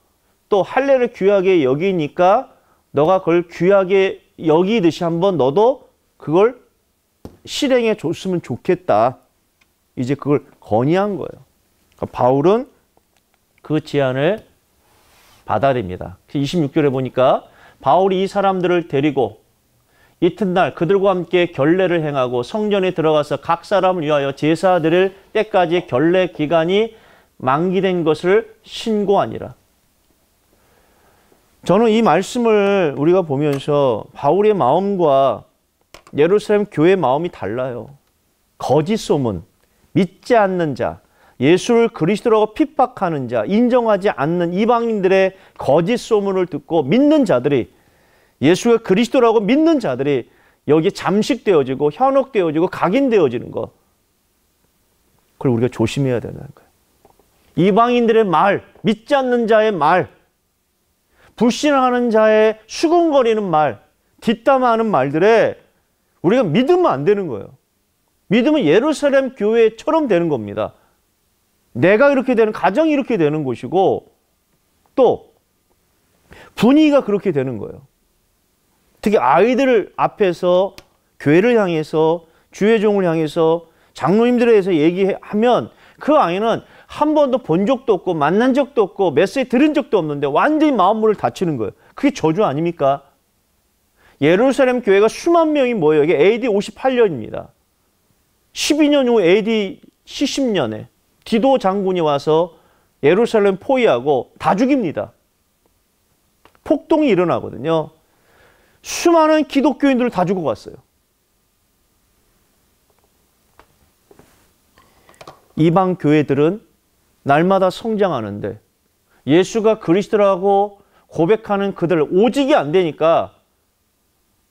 또 할례를 귀하게 여기니까 너가 그걸 귀하게 여기듯이 한번 너도 그걸 실행해 줬으면 좋겠다. 이제 그걸 건의한 거예요. 그러니까 바울은 그 제안을 받아들입니다. 26절에 보니까 바울이 이 사람들을 데리고 이튿날 그들과 함께 결례를 행하고 성전에 들어가서 각 사람을 위하여 제사 드릴 때까지 결례 기간이 만기된 것을 신고하니라. 저는 이 말씀을 우리가 보면서 바울의 마음과 예루살렘 교회의 마음이 달라요. 거짓 소문, 믿지 않는 자, 예수를 그리스도라고 핍박하는 자, 인정하지 않는 이방인들의 거짓 소문을 듣고 믿는 자들이 예수가 그리스도라고 믿는 자들이 여기 잠식되어지고 현혹되어지고 각인되어지는 것. 그걸 우리가 조심해야 되는 거예요. 이방인들의 말, 믿지 않는 자의 말, 불신하는 자의 수군거리는 말, 뒷담화하는 말들에 우리가 믿으면 안 되는 거예요. 믿으면 예루살렘 교회처럼 되는 겁니다. 내가 이렇게 되는, 가정이 이렇게 되는 곳이고, 또, 분위기가 그렇게 되는 거예요. 특히 아이들 앞에서 교회를 향해서 주회종을 향해서 장로님들에 대해서 얘기하면 그 아이는 한 번도 본 적도 없고 만난 적도 없고 메시지 들은 적도 없는데 완전히 마음문을 닫히는 거예요. 그게 저주 아닙니까? 예루살렘 교회가 수만 명이 모여 이게 AD 58년입니다. 12년 후 AD 70년에 디도 장군이 와서 예루살렘 포위하고 다 죽입니다. 폭동이 일어나거든요. 수많은 기독교인들을 다 죽어갔어요. 이방 교회들은 날마다 성장하는데 예수가 그리스도라고 고백하는 그들 오직이 안 되니까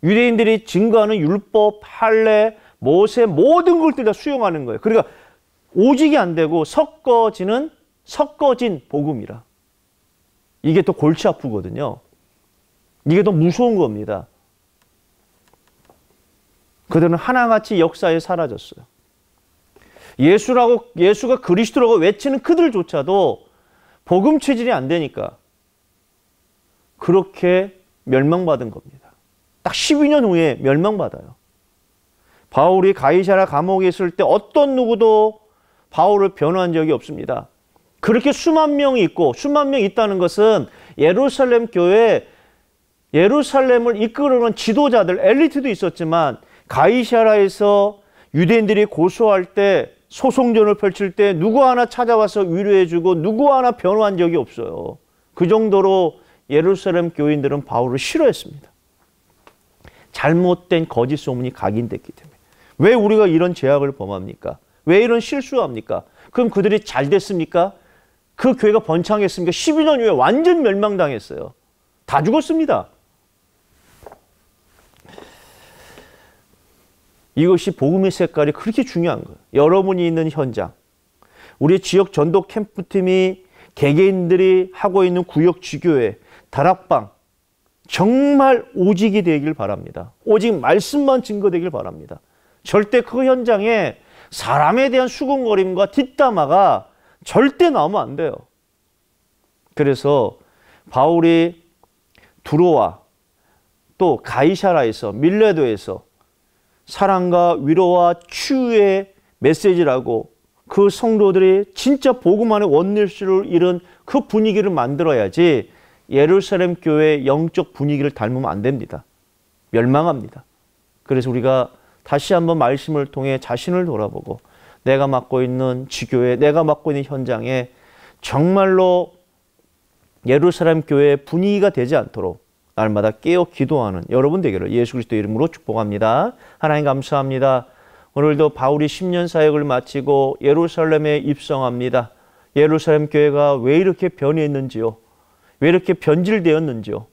유대인들이 증거하는 율법, 판례, 모세 모든 것들 다 수용하는 거예요. 그러니까 오직이 안 되고 섞어지는 섞어진 복음이라. 이게 또 골치 아프거든요. 이게 더 무서운 겁니다. 그들은 하나같이 역사에 사라졌어요. 예수라고 예수가 그리스도라고 외치는 그들조차도 복음 체질이 안 되니까 그렇게 멸망받은 겁니다. 딱 12년 후에 멸망받아요. 바울이 가이사라 감옥에 있을 때 어떤 누구도 바울을 변호한 적이 없습니다. 그렇게 수만 명이 있고 수만 명 있다는 것은 예루살렘 교회 예루살렘을 이끌어는 지도자들, 엘리트도 있었지만 가이샤라에서 유대인들이 고소할 때 소송전을 펼칠 때 누구 하나 찾아와서 위로해주고 누구 하나 변호한 적이 없어요. 그 정도로 예루살렘 교인들은 바울을 싫어했습니다. 잘못된 거짓 소문이 각인됐기 때문에. 왜 우리가 이런 죄악을 범합니까? 왜 이런 실수합니까? 그럼 그들이 잘 됐습니까? 그 교회가 번창했습니까? 12년 후에 완전 멸망당했어요. 다 죽었습니다. 이것이 복음의 색깔이 그렇게 중요한 거예요. 여러분이 있는 현장, 우리 지역 전도 캠프팀이 개개인들이 하고 있는 구역 지교회, 다락방, 정말 오직이 되길 바랍니다. 오직 말씀만 증거되길 바랍니다. 절대 그 현장에 사람에 대한 수군거림과 뒷담화가 절대 나오면 안 돼요. 그래서 바울이 두로와 또 가이샤라에서 밀레도에서 사랑과 위로와 치유의 메시지라고 그 성도들이 진짜 복음만의 원리를 잃은 그 분위기를 만들어야지 예루살렘 교회의 영적 분위기를 닮으면 안 됩니다. 멸망합니다. 그래서 우리가 다시 한번 말씀을 통해 자신을 돌아보고 내가 맡고 있는 지교회, 내가 맡고 있는 현장에 정말로 예루살렘 교회의 분위기가 되지 않도록 날마다 깨어 기도하는 여러분 되기를 예수 그리스도 이름으로 축복합니다. 하나님 감사합니다. 오늘도 바울이 10년 사역을 마치고 예루살렘에 입성합니다. 예루살렘 교회가 왜 이렇게 변했는지요? 왜 이렇게 변질되었는지요?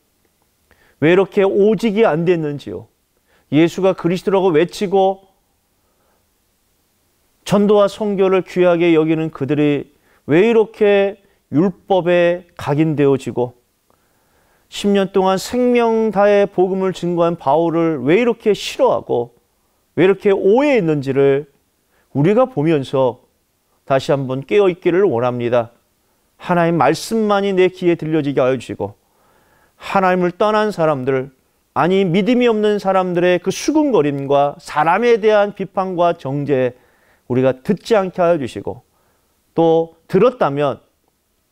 왜 이렇게 오직이 안 됐는지요? 예수가 그리스도라고 외치고 전도와 성교를 귀하게 여기는 그들이 왜 이렇게 율법에 각인되어지고 10년 동안 생명다의 복음을 증거한 바울을 왜 이렇게 싫어하고 왜 이렇게 오해했는지를 우리가 보면서 다시 한번 깨어 있기를 원합니다. 하나님 말씀만이 내 귀에 들려지게 하여 주시고 하나님을 떠난 사람들 아니 믿음이 없는 사람들의 그 수군거림과 사람에 대한 비판과 정죄 우리가 듣지 않게 하여 주시고 또 들었다면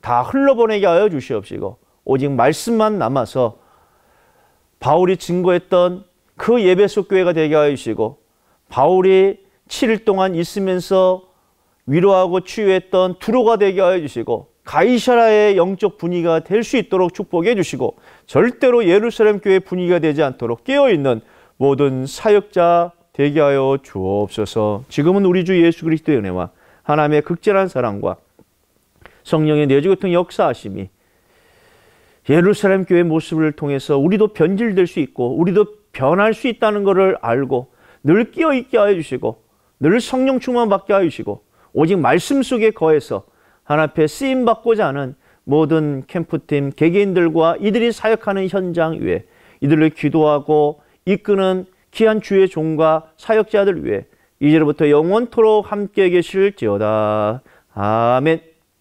다 흘러보내게 하여 주시옵시고 오직 말씀만 남아서 바울이 증거했던 그 예배 속교회가 되게 하여 주시고 바울이 7일 동안 있으면서 위로하고 치유했던 두로가 되게 하여 주시고 가이샤라의 영적 분위기가 될 수 있도록 축복해 주시고 절대로 예루살렘 교회 분위기가 되지 않도록 깨어있는 모든 사역자 되게 하여 주옵소서 지금은 우리 주 예수 그리스도의 은혜와 하나님의 극진한 사랑과 성령의 내주교통 역사하심이 예루살렘 교회 모습을 통해서 우리도 변질될 수 있고 우리도 변할 수 있다는 것을 알고 늘 끼어 있게 하여 주시고 늘 성령 충만 받게 하여 주시고 오직 말씀 속에 거해서 하나 앞에 쓰임 받고자 하는 모든 캠프팀 개개인들과 이들이 사역하는 현장 위에 이들을 기도하고 이끄는 귀한 주의 종과 사역자들 위해 이제로부터 영원토록 함께 계실지어다. 아멘.